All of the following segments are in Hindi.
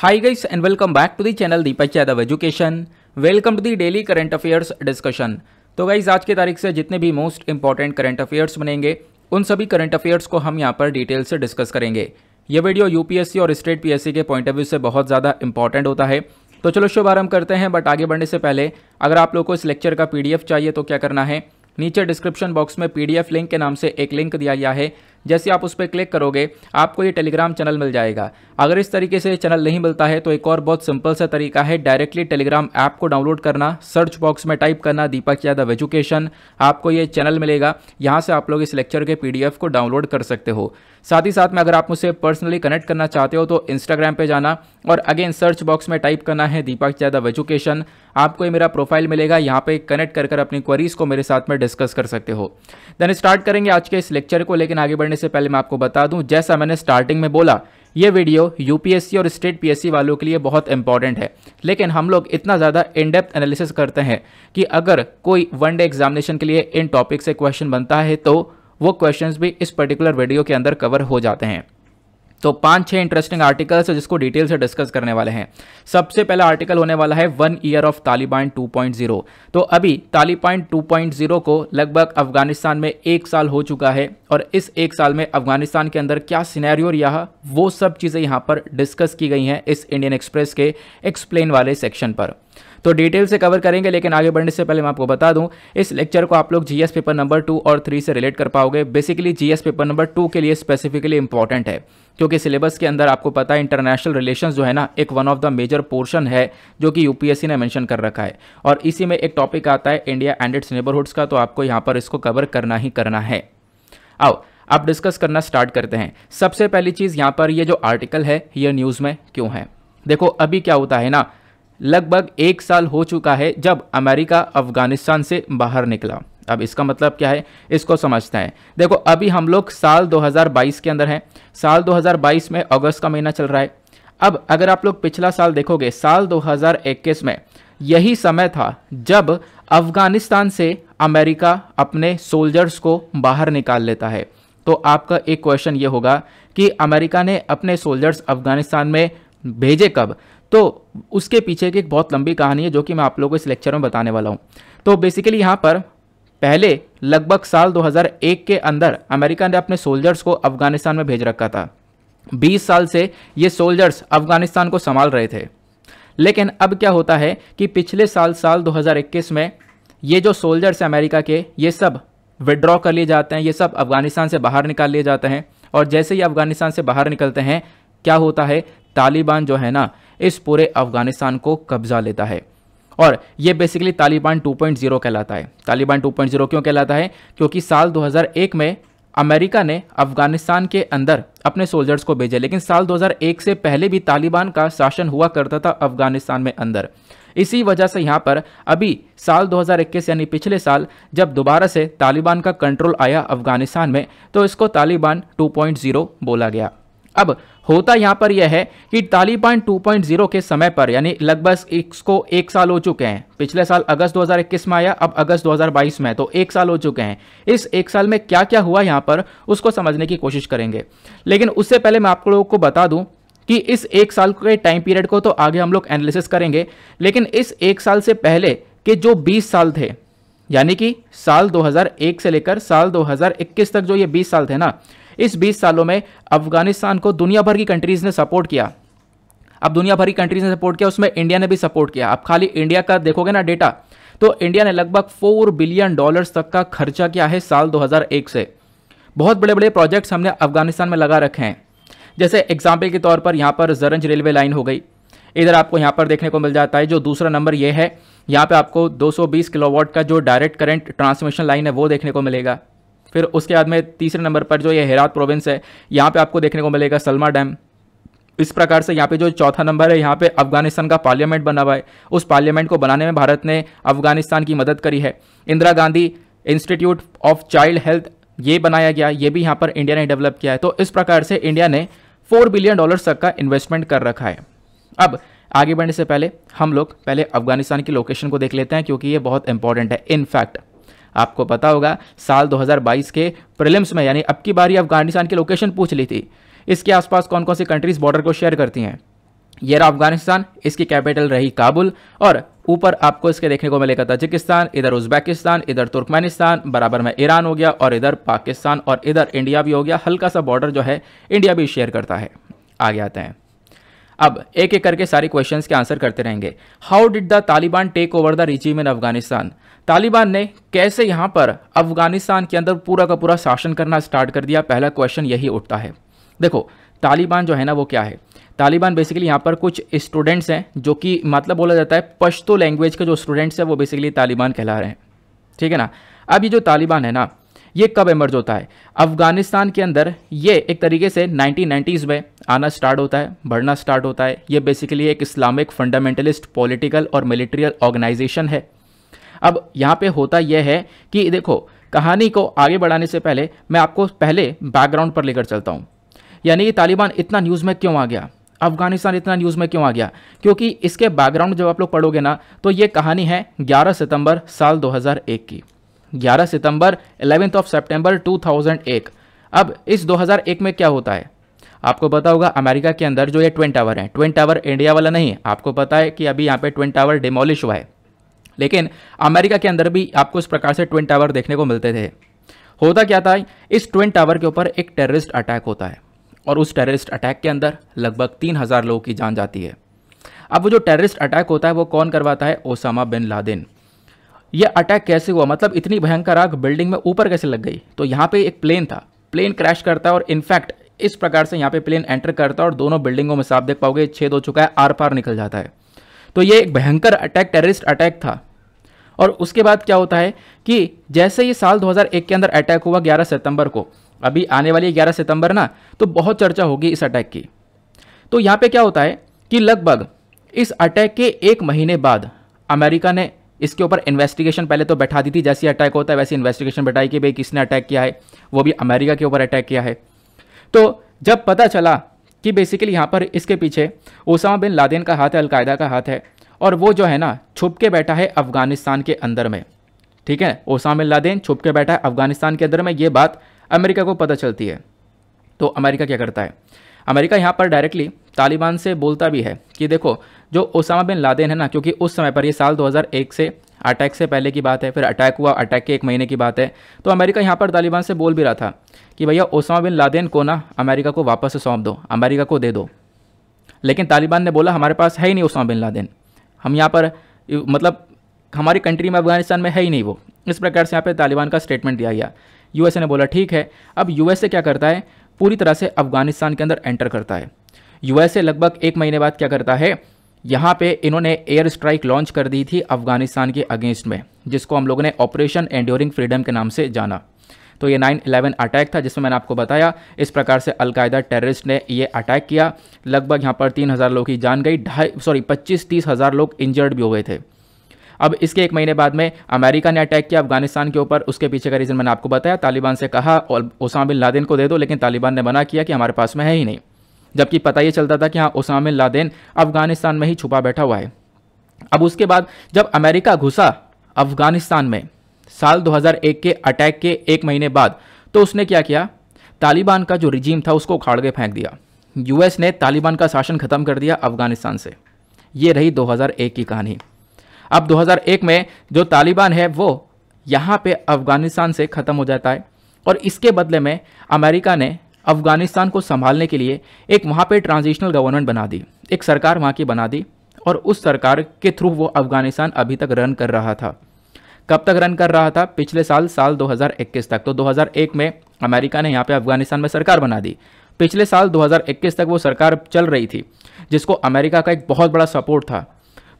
Hi guys and welcome back to the channel Deepak Yadav Education. Welcome to the daily current affairs discussion. तो गाइज आज की तारीख से जितने भी मोस्ट इंपॉर्टेंट करंट अफेयर्स बनेंगे उन सभी करंट अफेयर्स को हम यहाँ पर डिटेल से डिस्कस करेंगे ये वीडियो यूपीएससी और स्टेट पीएससी के पॉइंट ऑफ व्यू से बहुत ज़्यादा इंपॉर्टेंट होता है तो चलो शुभारंभ करते हैं बट आगे बढ़ने से पहले अगर आप लोग को इस लेक्चर का पीडीएफ चाहिए तो क्या करना है नीचे डिस्क्रिप्शन बॉक्स में पीडीएफ लिंक के नाम से एक लिंक दिया गया है जैसे आप उस पर क्लिक करोगे आपको ये टेलीग्राम चैनल मिल जाएगा अगर इस तरीके से चैनल नहीं मिलता है तो एक और बहुत सिंपल सा तरीका है डायरेक्टली टेलीग्राम ऐप को डाउनलोड करना सर्च बॉक्स में टाइप करना दीपक यादव एजुकेशन आपको ये चैनल मिलेगा यहाँ से आप लोग इस लेक्चर के पी को डाउनलोड कर सकते हो साथ ही साथ में अगर आप मुझसे पर्सनली कनेक्ट करना चाहते हो तो इंस्टाग्राम पर जाना और अगेन सर्च बॉक्स में टाइप करना है दीपक यादव एजुकेशन आपको ये मेरा प्रोफाइल मिलेगा यहाँ पे कनेक्ट कर कर अपनी क्वेरीज को मेरे साथ में डिस्कस कर सकते हो देन स्टार्ट करेंगे आज के इस लेक्चर को लेकिन आगे बढ़ करने से पहले मैं आपको बता दूं जैसा मैंने स्टार्टिंग में बोला ये वीडियो यूपीएससी और स्टेट पीएससी वालों के लिए बहुत इंपॉर्टेंट है लेकिन हम लोग इतना ज़्यादा इनडेप्थ एनालिसिस करते हैं कि अगर कोई वन डे एग्जामिनेशन के लिए इन टॉपिक से क्वेश्चन बनता है तो वो क्वेश्चंस भी इस पर्टिकुलर वीडियो के अंदर कवर हो जाते हैं तो पांच छह इंटरेस्टिंग आर्टिकल्स है जिसको डिटेल से डिस्कस करने वाले हैं सबसे पहला आर्टिकल होने वाला है वन ईयर ऑफ तालिबान 2.0 तो अभी तालिबान 2.0 को लगभग अफगानिस्तान में एक साल हो चुका है और इस एक साल में अफगानिस्तान के अंदर क्या सिनेरियो रहा वो सब चीज़ें यहाँ पर डिस्कस की गई हैं इस इंडियन एक्सप्रेस के एक्सप्लेन वाले सेक्शन पर तो डिटेल से कवर करेंगे लेकिन आगे बढ़ने से पहले मैं आपको बता दूं इस लेक्चर को आप लोग जीएस पेपर नंबर टू और थ्री से रिलेट कर पाओगे basically GS paper number two के लिए स्पेसिफिकली इंपॉर्टेंट है क्योंकि सिलेबस के अंदर आपको पता है इंटरनेशनल रिलेशन जो है ना एक one of the major portion है जो कि यूपीएससी ने मेंशन कर रखा है और इसी में एक टॉपिक आता है इंडिया एंड इट्स नेबरहुड्स का तो आपको यहाँ पर इसको कवर करना ही करना है आओ आप डिस्कस करना स्टार्ट करते हैं सबसे पहली चीज़ यहाँ पर ये जो आर्टिकल है ये न्यूज़ में क्यों है देखो अभी क्या होता है ना लगभग एक साल हो चुका है जब अमेरिका अफगानिस्तान से बाहर निकला अब इसका मतलब क्या है इसको समझते हैं देखो अभी हम लोग साल 2022 के अंदर हैं साल 2022 में अगस्त का महीना चल रहा है अब अगर आप लोग पिछला साल देखोगे साल 2021 में यही समय था जब अफगानिस्तान से अमेरिका अपने सोल्जर्स को बाहर निकाल लेता है तो आपका एक क्वेश्चन ये होगा कि अमेरिका ने अपने सोल्जर्स अफगानिस्तान में भेजे कब तो उसके पीछे की एक बहुत लंबी कहानी है जो कि मैं आप लोगों को इस लेक्चर में बताने वाला हूँ तो बेसिकली यहाँ पर पहले लगभग साल 2001 के अंदर अमेरिका ने अपने सोल्जर्स को अफगानिस्तान में भेज रखा था 20 साल से ये सोल्जर्स अफगानिस्तान को संभाल रहे थे लेकिन अब क्या होता है कि पिछले साल साल 2021 में ये जो सोल्जर्स हैं अमेरिका के ये सब विड्रॉ कर लिए जाते हैं ये सब अफगानिस्तान से बाहर निकाल लिए जाते हैं और जैसे ही अफगानिस्तान से बाहर निकलते हैं क्या होता है तालिबान जो है ना इस पूरे अफगानिस्तान को कब्जा लेता है और ये बेसिकली तालिबान 2.0 कहलाता है तालिबान 2.0 क्यों कहलाता है क्योंकि साल 2001 में अमेरिका ने अफगानिस्तान के अंदर अपने सोल्जर्स को भेजे लेकिन साल 2001 से पहले भी तालिबान का शासन हुआ करता था अफगानिस्तान में अंदर इसी वजह से यहाँ पर अभी साल 2021 यानी पिछले साल जब दोबारा से तालिबान का कंट्रोल आया अफगानिस्तान में तो इसको तालिबान 2.0 बोला गया अब होता यहाँ पर यह है कि तालिबान 2.0 के समय पर यानी लगभग इसको एक साल हो चुके हैं पिछले साल अगस्त 2021 में आया अब अगस्त 2022 में तो एक साल हो चुके हैं इस एक साल में क्या क्या हुआ यहाँ पर उसको समझने की कोशिश करेंगे लेकिन उससे पहले मैं आप लोगों को बता दूँ कि इस एक साल के टाइम पीरियड को तो आगे हम लोग एनालिसिस करेंगे लेकिन इस एक साल से पहले के जो बीस साल थे यानी कि साल 2001 से लेकर साल 2021 तक जो ये 20 साल थे ना इस 20 सालों में अफगानिस्तान को दुनिया भर की कंट्रीज़ ने सपोर्ट किया अब दुनिया भर की कंट्रीज ने सपोर्ट किया उसमें इंडिया ने भी सपोर्ट किया अब खाली इंडिया का देखोगे ना डेटा तो इंडिया ने लगभग फोर बिलियन डॉलर्स तक का खर्चा किया है साल 2001 से बहुत बड़े बड़े प्रोजेक्ट्स हमने अफगानिस्तान में लगा रखे हैं जैसे एग्जाम्पल के तौर पर यहाँ पर जरंज रेलवे लाइन हो गई इधर आपको यहाँ पर देखने को मिल जाता है जो दूसरा नंबर ये है यहाँ पे आपको 220 किलोवाट का जो डायरेक्ट करंट ट्रांसमिशन लाइन है वो देखने को मिलेगा फिर उसके बाद में तीसरे नंबर पर जो ये हेरात प्रोविंस है यहाँ पे आपको देखने को मिलेगा सलमा डैम इस प्रकार से यहाँ पे जो चौथा नंबर है यहाँ पे अफगानिस्तान का पार्लियामेंट बना हुआ है उस पार्लियामेंट को बनाने में भारत ने अफगानिस्तान की मदद करी है Indira Gandhi institute of child health ये बनाया गया ये भी यहाँ पर इंडिया ने डेवलप किया है तो इस प्रकार से इंडिया ने फोर बिलियन डॉलर तक का इन्वेस्टमेंट कर रखा है अब आगे बढ़ने से पहले हम लोग पहले अफगानिस्तान की लोकेशन को देख लेते हैं क्योंकि ये बहुत इंपॉर्टेंट है इनफैक्ट आपको पता होगा साल 2022 के प्रिलिम्स में यानी अब की बारी अफगानिस्तान की लोकेशन पूछ ली थी इसके आसपास कौन कौन सी कंट्रीज बॉर्डर को शेयर करती हैं ये रहा अफगानिस्तान इसकी कैपिटल रही काबुल और ऊपर आपको इसके देखने को मिलेगा तजिकिस्तान इधर उज्बेकिस्तान इधर तुर्कमेनिस्तान बराबर में ईरान हो गया और इधर पाकिस्तान और इधर इंडिया भी हो गया हल्का सा बॉर्डर जो है इंडिया भी शेयर करता है आगे आते हैं अब एक एक करके सारे क्वेश्चंस के आंसर करते रहेंगे how did the Taliban take over the regime in Afghanistan Taliban ने कैसे यहाँ पर अफगानिस्तान के अंदर पूरा का पूरा शासन करना स्टार्ट कर दिया पहला क्वेश्चन यही उठता है देखो तालिबान जो है ना वो क्या है तालिबान बेसिकली यहाँ पर कुछ स्टूडेंट्स हैं जो कि मतलब बोला जाता है पश्तो लैंग्वेज के जो स्टूडेंट्स हैं वो बेसिकली तालिबान कहला रहे हैं ठीक है ना अब ये जो तालिबान है ना ये कब एमर्ज होता है अफगानिस्तान के अंदर ये एक तरीके से नाइनटीन में आना स्टार्ट होता है बढ़ना स्टार्ट होता है ये बेसिकली एक इस्लामिक फंडामेंटलिस्ट पॉलिटिकल और मिलिट्रियल ऑर्गेनाइजेशन है अब यहाँ पे होता यह है कि देखो कहानी को आगे बढ़ाने से पहले मैं आपको पहले बैकग्राउंड पर लेकर चलता हूँ यानी कि तालिबान इतना न्यूज़ में क्यों आ गया अफगानिस्तान इतना न्यूज़ में क्यों आ गया क्योंकि इसके बैकग्राउंड जब आप लोग पढ़ोगे ना तो ये कहानी है 11 सितंबर साल 2001 की 11 सितंबर एलेवेंथ ऑफ सेप्टेम्बर 2001 अब इस 2001 में क्या होता है आपको पता होगा अमेरिका के अंदर जो ये ट्विन टावर है ट्विन टावर इंडिया वाला नहीं है आपको पता है कि अभी यहाँ पे ट्विन टावर डिमोलिश हुआ है लेकिन अमेरिका के अंदर भी आपको इस प्रकार से ट्विन टावर देखने को मिलते थे होता क्या था इस ट्विन टावर के ऊपर एक टेररिस्ट अटैक होता है और उस टेररिस्ट अटैक के अंदर लगभग तीन हज़ार लोगों की जान जाती है अब वो जो टेररिस्ट अटैक होता है वो कौन करवाता है ओसामा बिन लादेन ये अटैक कैसे हुआ मतलब इतनी भयंकर आग बिल्डिंग में ऊपर कैसे लग गई तो यहाँ पे एक प्लेन था प्लेन क्रैश करता है और इनफैक्ट इस प्रकार से यहाँ पे प्लेन एंटर करता है और दोनों बिल्डिंगों में साफ देख पाओगे छेद हो चुका है आर पार निकल जाता है तो ये एक भयंकर अटैक टेररिस्ट अटैक था और उसके बाद क्या होता है कि जैसे ये साल 2001 के अंदर अटैक हुआ 11 सितंबर को अभी आने वाली 11 सितंबर ना तो बहुत चर्चा होगी इस अटैक की तो यहाँ पे क्या होता है कि लगभग इस अटैक के एक महीने बाद अमेरिका ने इसके ऊपर इन्वेस्टिगेशन पहले तो बैठा दी थी जैसे अटैक होता है वैसे इन्वेस्टिगेशन बैठाई कि भाई किसने अटैक किया है वो भी अमेरिका के ऊपर अटैक किया है तो जब पता चला कि बेसिकली यहाँ पर इसके पीछे ओसामा बिन लादेन का हाथ है अलकायदा का हाथ है और वो जो है ना छुप के बैठा है अफगानिस्तान के अंदर में ठीक है ओसाम लादेन छुप के बैठा है अफगानिस्तान के अंदर में ये बात अमेरिका को पता चलती है तो अमेरिका क्या करता है अमेरिका यहाँ पर डायरेक्टली तालिबान से बोलता भी है कि देखो जो ओसामा बिन लादेन है ना क्योंकि उस समय पर ये साल 2001 से अटैक से पहले की बात है फिर अटैक हुआ अटैक के एक महीने की बात है तो अमेरिका यहाँ पर तालिबान से बोल भी रहा था कि भैया ओसामा बिन लादेन को ना अमेरिका को वापस सौंप दो अमेरिका को दे दो लेकिन तालिबान ने बोला हमारे पास है ही नहीं ओसामा बिन लादेन हम यहाँ पर मतलब हमारी कंट्री में अफगानिस्तान में है ही नहीं वो इस प्रकार से यहाँ पर तालिबान का स्टेटमेंट दिया गया यू ने बोला ठीक है अब यू क्या करता है पूरी तरह से अफगानिस्तान के अंदर एंटर करता है यू लगभग एक महीने बाद क्या करता है यहाँ पे इन्होंने एयर स्ट्राइक लॉन्च कर दी थी अफगानिस्तान के अगेंस्ट में जिसको हम लोगों ने ऑपरेशन एंड्योरिंग फ्रीडम के नाम से जाना तो ये नाइन इलेवन अटैक था जिसमें मैंने आपको बताया इस प्रकार से अलकायदा टेररिस्ट ने ये अटैक किया लगभग यहाँ पर तीन हज़ार लोगों की जान गई ढाई सॉरी पच्चीस तीस हज़ार लोग इंजर्ड भी हो गए थे अब इसके एक महीने बाद में अमेरिका ने अटैक किया अफगानिस्तान के ऊपर उसके पीछे का रीज़न मैंने आपको बताया तालिबान से कहा और बिन लादेन को दे दो लेकिन तालिबान ने मना किया कि हमारे पास में है ही नहीं जबकि पता ये चलता था कि हाँ ओसामिल बिन लादेन अफगानिस्तान में ही छुपा बैठा हुआ है अब उसके बाद जब अमेरिका घुसा अफगानिस्तान में साल 2001 के अटैक के एक महीने बाद तो उसने क्या किया तालिबान का जो रिजीम था उसको उखाड़ के फेंक दिया यूएस ने तालिबान का शासन खत्म कर दिया अफगानिस्तान से ये रही 2001 की कहानी अब 2001 में जो तालिबान है वो यहाँ पे अफगानिस्तान से ख़त्म हो जाता है और इसके बदले में अमेरिका ने अफगानिस्तान को संभालने के लिए एक वहाँ पे ट्रांजिशनल गवर्नमेंट बना दी एक सरकार वहाँ की बना दी और उस सरकार के थ्रू वो अफगानिस्तान अभी तक रन कर रहा था कब तक रन कर रहा था पिछले साल साल 2021 तक तो 2001 में अमेरिका ने यहाँ पे अफगानिस्तान में सरकार बना दी पिछले साल 2021 तक वो सरकार चल रही थी जिसको अमेरिका का एक बहुत बड़ा सपोर्ट था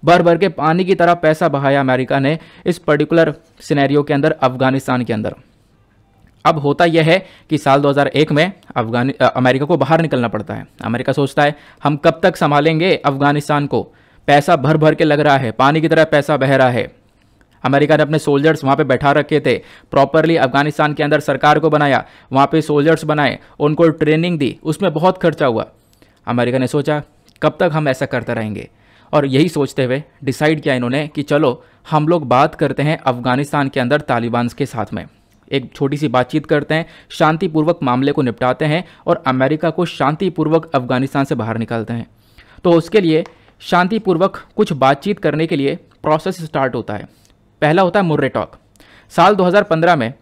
भर भर के पानी की तरह पैसा बहाया अमेरिका ने इस पर्टिकुलर सिनेरियो के अंदर अफगानिस्तान के अंदर अब होता यह है कि साल 2001 में अफगानि अमेरिका को बाहर निकलना पड़ता है अमेरिका सोचता है हम कब तक संभालेंगे अफगानिस्तान को पैसा भर भर के लग रहा है पानी की तरह पैसा बह रहा है अमेरिका ने अपने सोल्जर्स वहाँ पे बैठा रखे थे प्रॉपरली अफगानिस्तान के अंदर सरकार को बनाया वहाँ पे सोल्जर्स बनाए उनको ट्रेनिंग दी उसमें बहुत खर्चा हुआ अमेरिका ने सोचा कब तक हम ऐसा करते रहेंगे और यही सोचते हुए डिसाइड किया इन्होंने कि चलो हम लोग बात करते हैं अफगानिस्तान के अंदर तालिबान के साथ में एक छोटी सी बातचीत करते हैं शांतिपूर्वक मामले को निपटाते हैं और अमेरिका को शांतिपूर्वक अफगानिस्तान से बाहर निकालते हैं तो उसके लिए शांतिपूर्वक कुछ बातचीत करने के लिए प्रोसेस स्टार्ट होता है पहला होता है मुर्रे टॉक साल 2015 में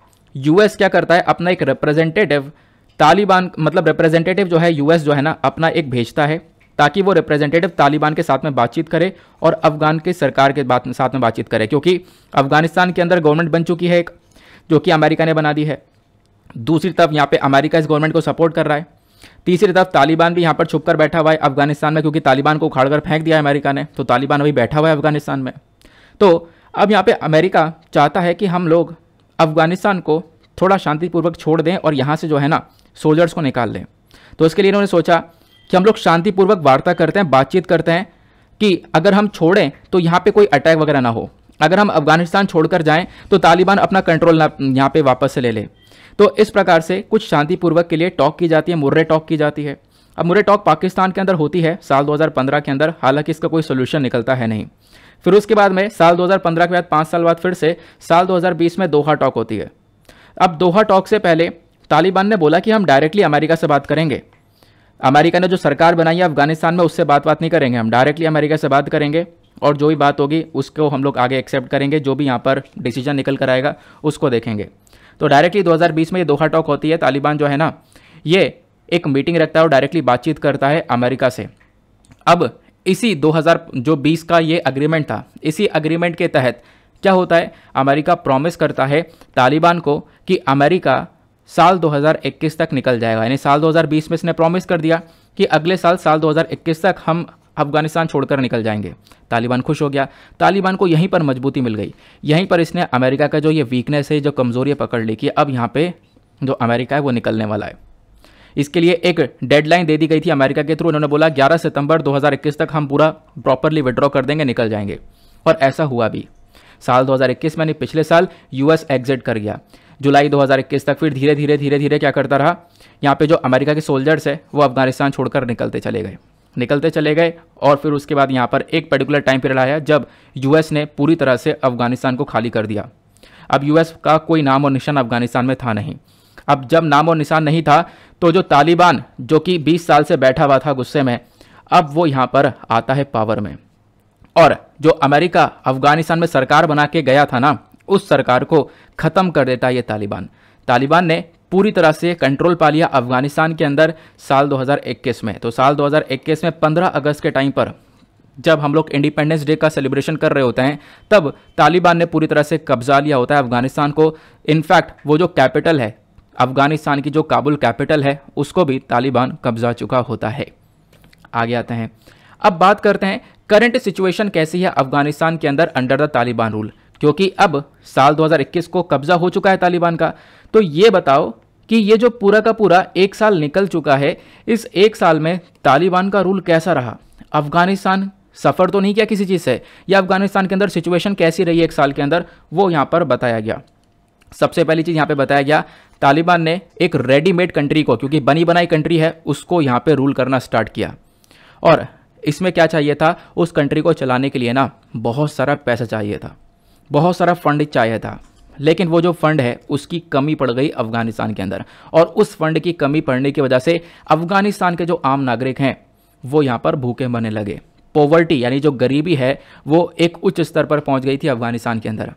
यूएस क्या करता है अपना एक रिप्रेजेंटेटिव तालिबान मतलब रिप्रेजेंटेटिव जो है यूएस जो है ना अपना एक भेजता है ताकि वो रिप्रेजेंटेटिव तालिबान के साथ में बातचीत करे और अफगान की सरकार के बात साथ में बातचीत करे क्योंकि अफगानिस्तान के अंदर गवर्नमेंट बन चुकी है एक जो कि अमेरिका ने बना दी है दूसरी तरफ यहाँ पे अमेरिका इस गवर्नमेंट को सपोर्ट कर रहा है तीसरी तरफ तालिबान भी यहाँ पर छुप कर बैठा हुआ है अफगानिस्तान में क्योंकि तालिबान को उखाड़ कर फेंक दिया है अमेरिका ने तो तालिबान अभी बैठा हुआ है अफगानिस्तान में तो अब यहाँ पे अमेरिका चाहता है कि हम लोग अफ़गानिस्तान को थोड़ा शांतिपूर्वक छोड़ दें और यहाँ से जो है ना सोल्जर्स को निकाल दें तो इसके लिए इन्होंने सोचा कि हम लोग शांतिपूर्वक वार्ता करते हैं बातचीत करते हैं कि अगर हम छोड़ें तो यहाँ पे कोई अटैक वगैरह ना हो अगर हम अफगानिस्तान छोड़कर जाएं तो तालिबान अपना कंट्रोल यहाँ पे वापस से ले ले तो इस प्रकार से कुछ शांतिपूर्वक के लिए टॉक की जाती है मुर्रे टॉक की जाती है अब मुर्रे टॉक पाकिस्तान के अंदर होती है साल 2015 के अंदर हालांकि इसका कोई सोल्यूशन निकलता है नहीं फिर उसके बाद में साल 2015 के बाद पाँच साल बाद फिर से साल 2020 में दोहा टॉक होती है अब दोहा टॉक से पहले तालिबान ने बोला कि हम डायरेक्टली अमेरिका से बात करेंगे अमेरिका ने जो सरकार बनाई है अफगानिस्तान में उससे बात बात नहीं करेंगे हम डायरेक्टली अमेरिका से बात करेंगे और जो भी बात होगी उसको हम लोग आगे एक्सेप्ट करेंगे जो भी यहाँ पर डिसीजन निकल कर आएगा उसको देखेंगे तो डायरेक्टली 2020 में ये दोहा टॉक होती है तालिबान जो है ना ये एक मीटिंग रखता है और डायरेक्टली बातचीत करता है अमेरिका से अब इसी 2000 जो 20 का ये अग्रीमेंट था इसी अग्रीमेंट के तहत क्या होता है अमेरिका प्रॉमिस करता है तालिबान को कि अमेरिका साल 2021 तक निकल जाएगा यानी साल 2020 में इसने प्रॉमिस कर दिया कि अगले साल साल 2021 तक हम अफगानिस्तान छोड़कर निकल जाएंगे तालिबान खुश हो गया तालिबान को यहीं पर मजबूती मिल गई यहीं पर इसने अमेरिका का जो ये वीकनेस है जो कमज़ोरी पकड़ ली कि अब यहाँ पे जो अमेरिका है वो निकलने वाला है इसके लिए एक डेडलाइन दे दी गई थी अमेरिका के थ्रू उन्होंने बोला ग्यारह सितंबर 2021 तक हम पूरा प्रॉपरली विड्रॉ कर देंगे निकल जाएंगे और ऐसा हुआ भी साल 2021 में पिछले साल यूएस एग्जिट कर गया जुलाई 2021 तक फिर धीरे धीरे धीरे धीरे क्या करता रहा यहाँ पे जो अमेरिका के सोल्जर्स है वो अफगानिस्तान छोड़कर निकलते चले गए निकलते चले गए और फिर उसके बाद यहाँ पर एक पर्टिकुलर टाइम पीरियड आया जब यूएस ने पूरी तरह से अफगानिस्तान को खाली कर दिया अब यूएस का कोई नाम और निशान अफगानिस्तान में था नहीं अब जब नाम और निशान नहीं था तो जो तालिबान जो कि 20 साल से बैठा हुआ था गुस्से में अब वो यहाँ पर आता है पावर में और जो अमेरिका अफगानिस्तान में सरकार बना के गया था ना उस सरकार को ख़त्म कर देता है ये तालिबान तालिबान ने पूरी तरह से कंट्रोल पा लिया अफगानिस्तान के अंदर साल 2021 में तो साल 2021 में 15 अगस्त के टाइम पर जब हम लोग इंडिपेंडेंस डे का सेलिब्रेशन कर रहे होते हैं तब तालिबान ने पूरी तरह से कब्जा लिया होता है अफगानिस्तान को इनफैक्ट वो जो कैपिटल है अफगानिस्तान की जो काबुल कैपिटल है उसको भी तालिबान कब्जा चुका होता है आगे आते हैं अब बात करते हैं करंट सिचुएशन कैसी है अफगानिस्तान के अंदर अंडर द तालिबान रूल क्योंकि अब साल 2021 को कब्जा हो चुका है तालिबान का तो ये बताओ कि ये जो पूरा का पूरा एक साल निकल चुका है इस एक साल में तालिबान का रूल कैसा रहा अफगानिस्तान सफ़र तो नहीं किया किसी चीज़ से या अफगानिस्तान के अंदर सिचुएशन कैसी रही एक साल के अंदर वो यहाँ पर बताया गया सबसे पहली चीज़ यहाँ पे बताया गया तालिबान ने एक रेडीमेड कंट्री को क्योंकि बनी बनाई कंट्री है उसको यहाँ पे रूल करना स्टार्ट किया और इसमें क्या चाहिए था उस कंट्री को चलाने के लिए ना बहुत सारा पैसा चाहिए था बहुत सारा फंड चाहिए था लेकिन वो जो फंड है उसकी कमी पड़ गई अफगानिस्तान के अंदर और उस फंड की कमी पड़ने की वजह से अफगानिस्तान के जो आम नागरिक हैं वो यहाँ पर भूखे मरने लगे पॉवर्टी यानी जो गरीबी है वो एक उच्च स्तर पर पहुँच गई थी अफगानिस्तान के अंदर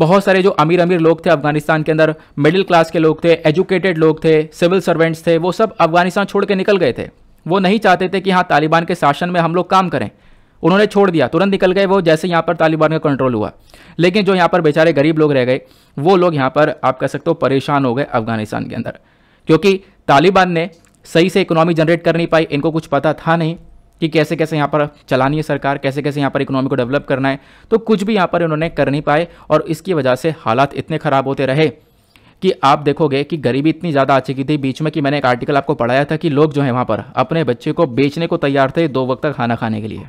बहुत सारे जो अमीर अमीर लोग थे अफगानिस्तान के अंदर मिडिल क्लास के लोग थे एजुकेटेड लोग थे सिविल सर्वेंट्स थे वो सब अफगानिस्तान छोड़ के निकल गए थे वो नहीं चाहते थे कि हाँ तालिबान के शासन में हम लोग काम करें उन्होंने छोड़ दिया तुरंत निकल गए वो जैसे यहाँ पर तालिबान का कंट्रोल हुआ लेकिन जो यहाँ पर बेचारे गरीब लोग रह गए वो लोग यहाँ पर आप कह सकते हो परेशान हो गए अफगानिस्तान के अंदर क्योंकि तालिबान ने सही से इकोनॉमी जनरेट कर नहीं पाई इनको कुछ पता था नहीं कि कैसे कैसे यहाँ पर चलानी है सरकार कैसे कैसे यहाँ पर इकोनॉमी को डेवलप करना है तो कुछ भी यहाँ पर उन्होंने कर नहीं पाए और इसकी वजह से हालात इतने ख़राब होते रहे कि आप देखोगे कि गरीबी इतनी ज़्यादा आ चुकी थी बीच में कि मैंने एक आर्टिकल आपको पढ़ाया था कि लोग जो है वहाँ पर अपने बच्चे को बेचने को तैयार थे दो वक्त का खाना खाने के लिए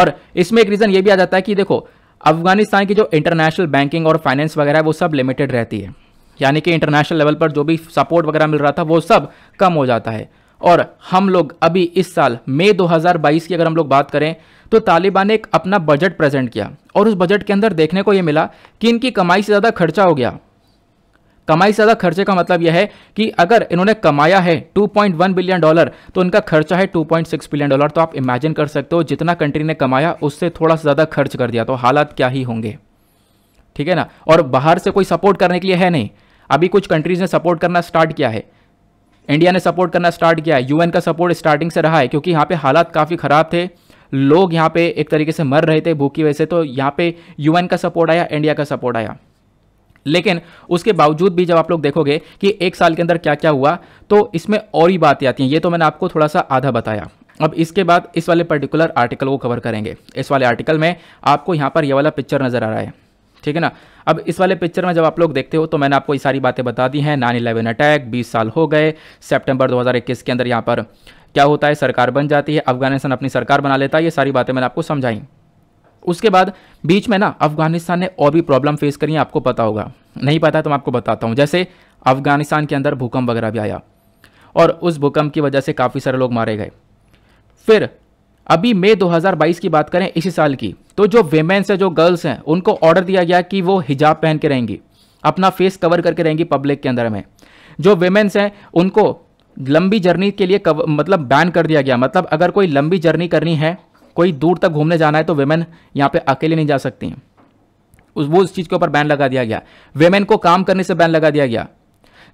और इसमें एक रीज़न ये भी आ जाता है कि देखो अफगानिस्तान की जो इंटरनेशनल बैंकिंग और फाइनेंस वगैरह है वो सब लिमिटेड रहती है यानी कि इंटरनेशनल लेवल पर जो भी सपोर्ट वगैरह मिल रहा था वो सब कम हो जाता है और हम लोग अभी इस साल मई 2022 की अगर हम लोग बात करें तो तालिबान ने एक अपना बजट प्रेजेंट किया और उस बजट के अंदर देखने को ये मिला कि इनकी कमाई से ज़्यादा खर्चा हो गया कमाई से ज़्यादा खर्चे का मतलब यह है कि अगर इन्होंने कमाया है 2.1 बिलियन डॉलर तो इनका खर्चा है 2.6 बिलियन डॉलर तो आप इमेजिन कर सकते हो जितना कंट्री ने कमाया उससे थोड़ा सा ज़्यादा खर्च कर दिया तो हालात क्या ही होंगे ठीक है ना और बाहर से कोई सपोर्ट करने के लिए है नहीं अभी कुछ कंट्रीज़ ने सपोर्ट करना स्टार्ट किया है इंडिया ने सपोर्ट करना स्टार्ट किया है यूएन का सपोर्ट स्टार्टिंग से रहा है क्योंकि यहाँ पे हालात काफ़ी ख़राब थे लोग यहाँ पे एक तरीके से मर रहे थे भूख की वजह से तो यहाँ पे यूएन का सपोर्ट आया इंडिया का सपोर्ट आया लेकिन उसके बावजूद भी जब आप लोग देखोगे कि एक साल के अंदर क्या क्या हुआ तो इसमें और ही बातें आती हैं ये तो मैंने आपको थोड़ा सा आधा बताया अब इसके बाद इस वाले पर्टिकुलर आर्टिकल को कवर करेंगे इस वाले आर्टिकल में आपको यहाँ पर यह वाला पिक्चर नज़र आ रहा है ठीक है ना अब इस वाले पिक्चर में जब आप लोग देखते हो तो मैंने आपको ये सारी बातें बता दी हैं नाइन इलेवन अटैक बीस साल हो गए सेप्टेम्बर दो के अंदर यहाँ पर क्या होता है सरकार बन जाती है अफगानिस्तान अपनी सरकार बना लेता है ये सारी बातें मैंने आपको समझाई उसके बाद बीच में ना अफगानिस्तान ने और भी प्रॉब्लम फेस करी है आपको पता होगा नहीं पता तो मैं आपको बताता हूँ जैसे अफगानिस्तान के अंदर भूकंप वगैरह भी आया और उस भूकंप की वजह से काफ़ी सारे लोग मारे गए फिर अभी मई 2022 की बात करें इसी साल की तो जो वेमेन्स है जो गर्ल्स हैं उनको ऑर्डर दिया गया कि वो हिजाब पहन के रहेंगी अपना फेस कवर करके रहेंगी पब्लिक के अंदर में जो वेमेन्स हैं उनको लंबी जर्नी के लिए कव, मतलब बैन कर दिया गया मतलब अगर कोई लंबी जर्नी करनी है कोई दूर तक घूमने जाना है तो वेमेन यहाँ पे अकेले नहीं जा सकती हैं उस वो उस चीज़ के ऊपर बैन लगा दिया गया वेमेन को काम करने से बैन लगा दिया गया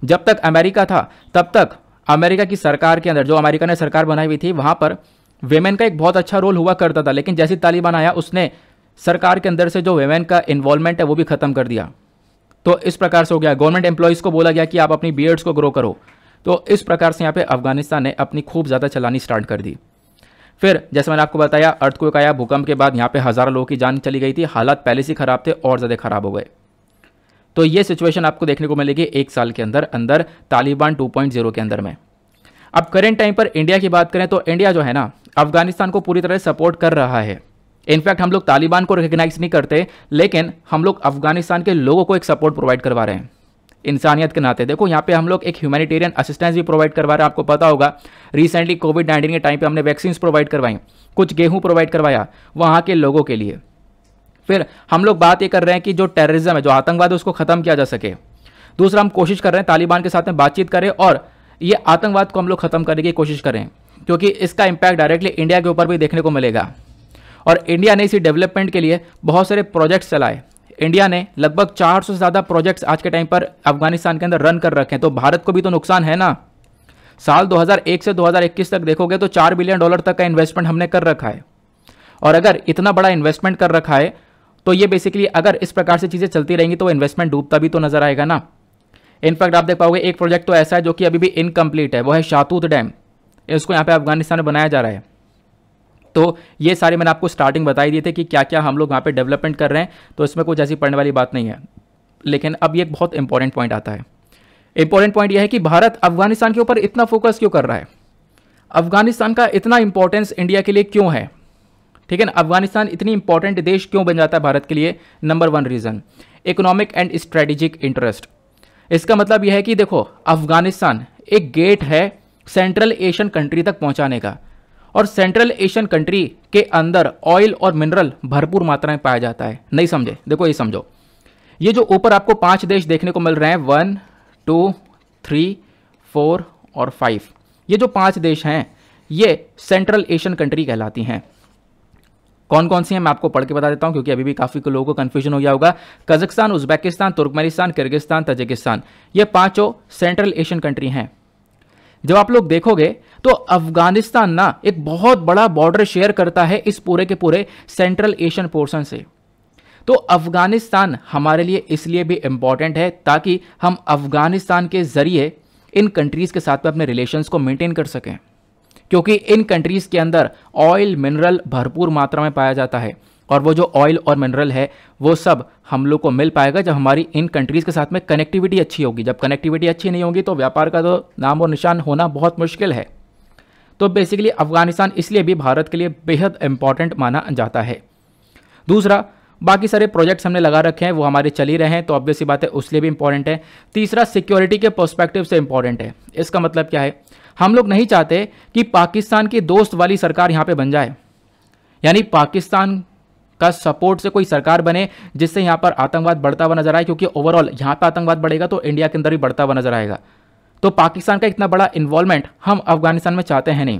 जब तक अमेरिका था तब तक अमेरिका की सरकार के अंदर जो अमेरिका ने सरकार बनाई हुई थी वहाँ पर वेमेन का एक बहुत अच्छा रोल हुआ करता था लेकिन जैसे तालिबान आया उसने सरकार के अंदर से जो वेमेन का इन्वॉल्वमेंट है वो भी ख़त्म कर दिया तो इस प्रकार से हो गया गवर्नमेंट एम्प्लॉयज़ को बोला गया कि आप अपनी बियर्ड्स को ग्रो करो तो इस प्रकार से यहाँ पे अफगानिस्तान ने अपनी खूब ज़्यादा चलानी स्टार्ट कर दी फिर जैसे मैंने आपको बताया अर्थक्वेक आया भूकंप के बाद यहाँ पे हज़ारों लोगों की जान चली गई थी हालात पहले से ख़राब थे और ज़्यादा ख़राब हो गए तो ये सिचुएशन आपको देखने को मिलेगी एक साल के अंदर अंदर तालिबान 2.0 के अंदर में अब करेंट टाइम पर इंडिया की बात करें तो इंडिया जो है ना अफगानिस्तान को पूरी तरह सपोर्ट कर रहा है इनफैक्ट हम लोग तालिबान को रिकग्नाइज नहीं करते लेकिन हम लोग अफगानिस्तान के लोगों को एक सपोर्ट प्रोवाइड करवा रहे हैं इंसानियत के नाते देखो यहाँ पे हम लोग एक ह्यूमैनिटेरियन असिस्टेंस भी प्रोवाइड करवा रहे हैं आपको पता होगा रिसेंटली कोविड नाइन्टीन के टाइम पे हमने वैक्सीन प्रोवाइड करवाई कुछ गेहूँ प्रोवाइड करवाया वहाँ के लोगों के लिए फिर हम लोग बात ये कर रहे हैं कि जो टेररिज्म है जो आतंकवाद है उसको ख़त्म किया जा सके दूसरा हम कोशिश कर रहे हैं तालिबान के साथ में बातचीत करें और ये आतंकवाद को हम लोग ख़त्म करने की कोशिश करें क्योंकि इसका इम्पैक्ट डायरेक्टली इंडिया के ऊपर भी देखने को मिलेगा और इंडिया ने इसी डेवलपमेंट के लिए बहुत सारे प्रोजेक्ट्स चलाए इंडिया ने लगभग 400 से ज़्यादा प्रोजेक्ट्स आज के टाइम पर अफगानिस्तान के अंदर रन कर रखे हैं तो भारत को भी तो नुकसान है ना साल 2001 से 2021 तक देखोगे तो 4 बिलियन डॉलर तक का इन्वेस्टमेंट हमने कर रखा है और अगर इतना बड़ा इन्वेस्टमेंट कर रखा है तो ये बेसिकली अगर इस प्रकार से चीज़ें चलती रहेंगी तो इन्वेस्टमेंट डूबता भी तो नजर आएगा ना इनफैक्ट आप देख पाओगे एक प्रोजेक्ट तो ऐसा है जो कि अभी भी इनकम्प्लीट है वो है शातूत डैम उसको यहाँ पे अफगानिस्तान में बनाया जा रहा है तो ये सारे मैंने आपको स्टार्टिंग बताई दिए थे कि क्या क्या हम लोग वहाँ पे डेवलपमेंट कर रहे हैं तो इसमें कुछ ऐसी पढ़ने वाली बात नहीं है लेकिन अब ये एक बहुत इंपॉर्टेंट पॉइंट आता है इंपॉर्टेंट पॉइंट यह है कि भारत अफगानिस्तान के ऊपर इतना फोकस क्यों कर रहा है अफगानिस्तान का इतना इंपॉर्टेंस इंडिया के लिए क्यों है ठीक है ना अफगानिस्तान इतनी इंपॉर्टेंट देश क्यों बन जाता है भारत के लिए number one reason economic and strategic interest इसका मतलब यह है कि देखो अफगानिस्तान एक गेट है सेंट्रल एशियन कंट्री तक पहुंचाने का और सेंट्रल एशियन कंट्री के अंदर ऑयल और मिनरल भरपूर मात्रा में पाया जाता है नहीं समझे देखो ये समझो ये जो ऊपर आपको पांच देश देखने को मिल रहे हैं वन टू थ्री फोर और फाइव ये जो पांच देश हैं ये सेंट्रल एशियन कंट्री कहलाती हैं कौन कौन सी हैं मैं आपको पढ़ के बता देता हूँ क्योंकि अभी भी काफ़ी लोगों को कन्फ्यूजन हो गया होगा Kazakhstan Uzbekistan Turkmenistan Kyrgyzstan Tajikistan ये पाँचों सेंट्रल एशियन कंट्री हैं जब आप लोग देखोगे तो अफगानिस्तान ना एक बहुत बड़ा बॉर्डर शेयर करता है इस पूरे के पूरे सेंट्रल एशियन पोर्शन से तो अफगानिस्तान हमारे लिए इसलिए भी इम्पॉर्टेंट है ताकि हम अफगानिस्तान के जरिए इन कंट्रीज़ के साथ में अपने रिलेशंस को मेंटेन कर सकें क्योंकि इन कंट्रीज़ के अंदर ऑयल मिनरल भरपूर मात्रा में पाया जाता है और वो जो ऑयल और मिनरल है वो सब हम लोग को मिल पाएगा जब हमारी इन कंट्रीज़ के साथ में कनेक्टिविटी अच्छी होगी जब कनेक्टिविटी अच्छी नहीं होगी तो व्यापार का तो नाम और निशान होना बहुत मुश्किल है तो बेसिकली अफगानिस्तान इसलिए भी भारत के लिए बेहद इंपॉर्टेंट माना जाता है दूसरा बाकी सारे प्रोजेक्ट्स हमने लगा रखे हैं वो हमारे चल ही रहे हैं तो ऑब्वियस ही बात है उसलिए भी इंपॉर्टेंट है तीसरा सिक्योरिटी के पर्सपेक्टिव से इंपॉर्टेंट है इसका मतलब क्या है हम लोग नहीं चाहते कि पाकिस्तान की दोस्त वाली सरकार यहाँ पे बन जाए यानी पाकिस्तान का सपोर्ट से कोई सरकार बने जिससे यहाँ पर आतंकवाद बढ़ता हुआ नजर आए क्योंकि ओवरऑल यहाँ पर आतंकवाद बढ़ेगा तो इंडिया के अंदर भी बढ़ता हुआ नजर आएगा तो पाकिस्तान का इतना बड़ा इन्वॉल्वमेंट हम अफगानिस्तान में चाहते हैं नहीं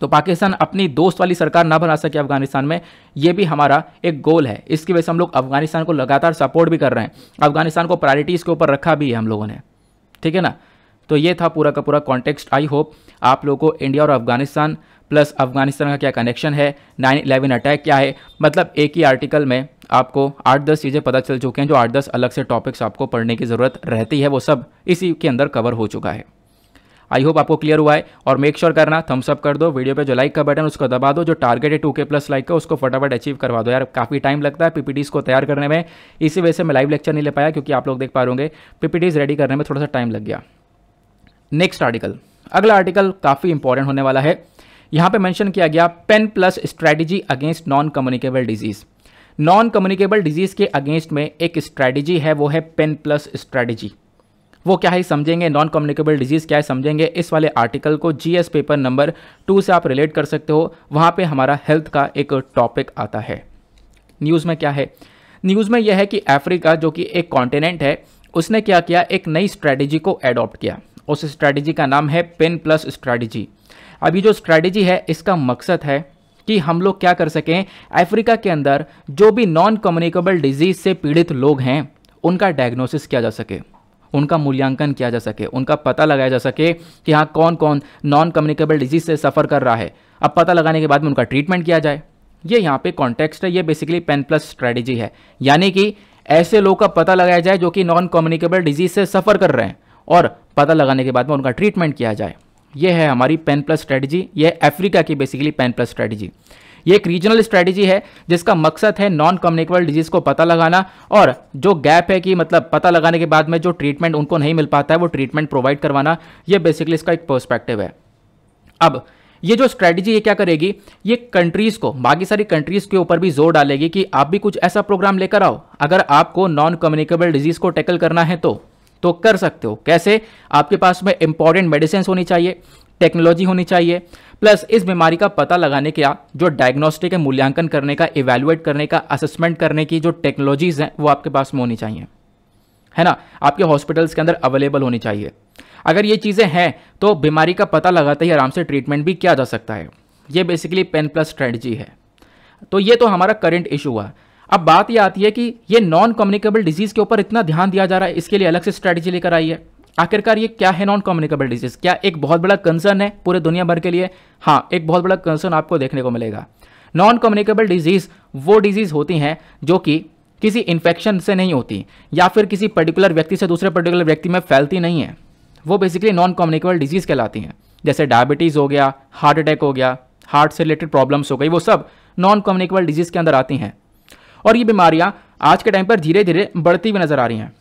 तो पाकिस्तान अपनी दोस्त वाली सरकार ना बना सके अफगानिस्तान में ये भी हमारा एक गोल है इसकी वजह से हम लोग अफगानिस्तान को लगातार सपोर्ट भी कर रहे हैं अफगानिस्तान को प्रायोरिटीज़ के ऊपर रखा भी है हम लोगों ने ठीक है ना तो ये था पूरा का पूरा कॉन्टेक्स्ट आई होप आप लोगों को इंडिया और अफगानिस्तान प्लस अफगानिस्तान का क्या कनेक्शन है नाइन इलेवन अटैक क्या है मतलब एक ही आर्टिकल में आपको आठ दस चीज़ें पता चल चुकी हैं जो आठ दस अलग से टॉपिक्स आपको पढ़ने की ज़रूरत रहती है वो सब इसी के अंदर कवर हो चुका है आई होप आपको क्लियर हुआ है और मेक श्योर sure करना थम्सअप कर दो वीडियो पे जो लाइक का बटन उसको दबा दो जो टारगेट है टू के प्लस लाइक का उसको फटाफट अचीव करवा दो यार काफ़ी टाइम लगता है पीपीटीज़ को तैयार करने में इसी वजह से मैं लाइव लेक्चर नहीं ले पाया क्योंकि आप लोग देख पा रहे होंगे पीपीटीज़ रेडी करने में थोड़ा सा टाइम लग गया नेक्स्ट आर्टिकल अगला आर्टिकल काफ़ी इंपॉर्टेंट होने वाला है यहाँ पे मेंशन किया गया PEN plus strategy against non communicable disease non communicable disease के अगेंस्ट में एक स्ट्रैटेजी है वो है पेन प्लस स्ट्रेटजी वो क्या है समझेंगे नॉन कम्युनिकेबल डिजीज़ क्या है समझेंगे इस वाले आर्टिकल को जीएस पेपर नंबर टू से आप रिलेट कर सकते हो वहाँ पे हमारा हेल्थ का एक टॉपिक आता है न्यूज़ में क्या है न्यूज़ में यह है कि अफ्रीका जो कि एक कॉन्टिनेंट है उसने क्या किया एक नई स्ट्रेटेजी को एडॉप्ट किया उस स्ट्रेटजी का नाम है पेन प्लस स्ट्रैटेजी अभी जो स्ट्रैटेजी है इसका मकसद है कि हम लोग क्या कर सकें अफ्रीका के अंदर जो भी नॉन कम्युनिकेबल डिजीज से पीड़ित लोग हैं उनका डायग्नोसिस किया जा सके उनका मूल्यांकन किया जा सके उनका पता लगाया जा सके कि हाँ कौन कौन नॉन कम्युनिकेबल डिजीज से सफ़र कर रहा है अब पता लगाने के बाद में उनका ट्रीटमेंट किया जाए ये यहाँ पे कॉन्टेक्स्ट है ये बेसिकली पेन प्लस स्ट्रैटेजी है यानी कि ऐसे लोग का पता लगाया जाए जो कि नॉन कम्युनिकेबल डिजीज से सफ़र कर रहे हैं और पता लगाने के बाद में उनका ट्रीटमेंट किया जाए ये है हमारी पेन प्लस स्ट्रेटजी ये अफ्रीका की बेसिकली पेन प्लस स्ट्रेटजी ये एक रीजनल स्ट्रेटजी है जिसका मकसद है नॉन कम्युनिकेबल डिजीज को पता लगाना और जो गैप है कि मतलब पता लगाने के बाद में जो ट्रीटमेंट उनको नहीं मिल पाता है वो ट्रीटमेंट प्रोवाइड करवाना ये बेसिकली इसका एक पर्सपेक्टिव है अब ये जो स्ट्रेटजी ये क्या करेगी ये कंट्रीज को बाकी सारी कंट्रीज के ऊपर भी जोर डालेगी कि आप भी कुछ ऐसा प्रोग्राम लेकर आओ अगर आपको नॉन कम्युनिकेबल डिजीज को टैकल करना है तो तो कर सकते हो कैसे आपके पास में इंपॉर्टेंट मेडिसिन होनी चाहिए टेक्नोलॉजी होनी चाहिए प्लस इस बीमारी का पता लगाने का जो डायग्नोस्टिक है मूल्यांकन करने का इवेलुएट करने का असेसमेंट करने की जो टेक्नोलॉजीज़ हैं वो आपके पास में होनी चाहिए है ना आपके हॉस्पिटल्स के अंदर अवेलेबल होनी चाहिए अगर ये चीज़ें हैं तो बीमारी का पता लगाते ही आराम से ट्रीटमेंट भी किया जा सकता है ये बेसिकली पेन प्लस स्ट्रेटजी है तो ये तो हमारा करंट इशू हुआ अब बात यह आती है कि ये नॉन कम्युनिकेबल डिजीज़ के ऊपर इतना ध्यान दिया जा रहा है इसके लिए अलग से स्ट्रैटेजी लेकर आई है आखिरकार ये क्या है नॉन कम्युनिकेबल डिजीज़ क्या एक बहुत बड़ा कंसर्न है पूरे दुनिया भर के लिए हाँ एक बहुत बड़ा कंसर्न आपको देखने को मिलेगा नॉन कम्युनिकेबल डिजीज़ वो डिजीज़ होती हैं जो कि किसी इन्फेक्शन से नहीं होती या फिर किसी पर्टिकुलर व्यक्ति से दूसरे पर्टिकुलर व्यक्ति में फैलती नहीं है वो बेसिकली नॉन कम्युनिकेबल डिजीज़ कहलाती हैं जैसे डायबिटीज़ हो गया हार्ट अटैक हो गया हार्ट से रिलेटेड प्रॉब्लम्स हो गई वो सब नॉन कम्युनिकेबल डिजीज़ के अंदर आती हैं और ये बीमारियाँ आज के टाइम पर धीरे धीरे बढ़ती हुई नज़र आ रही हैं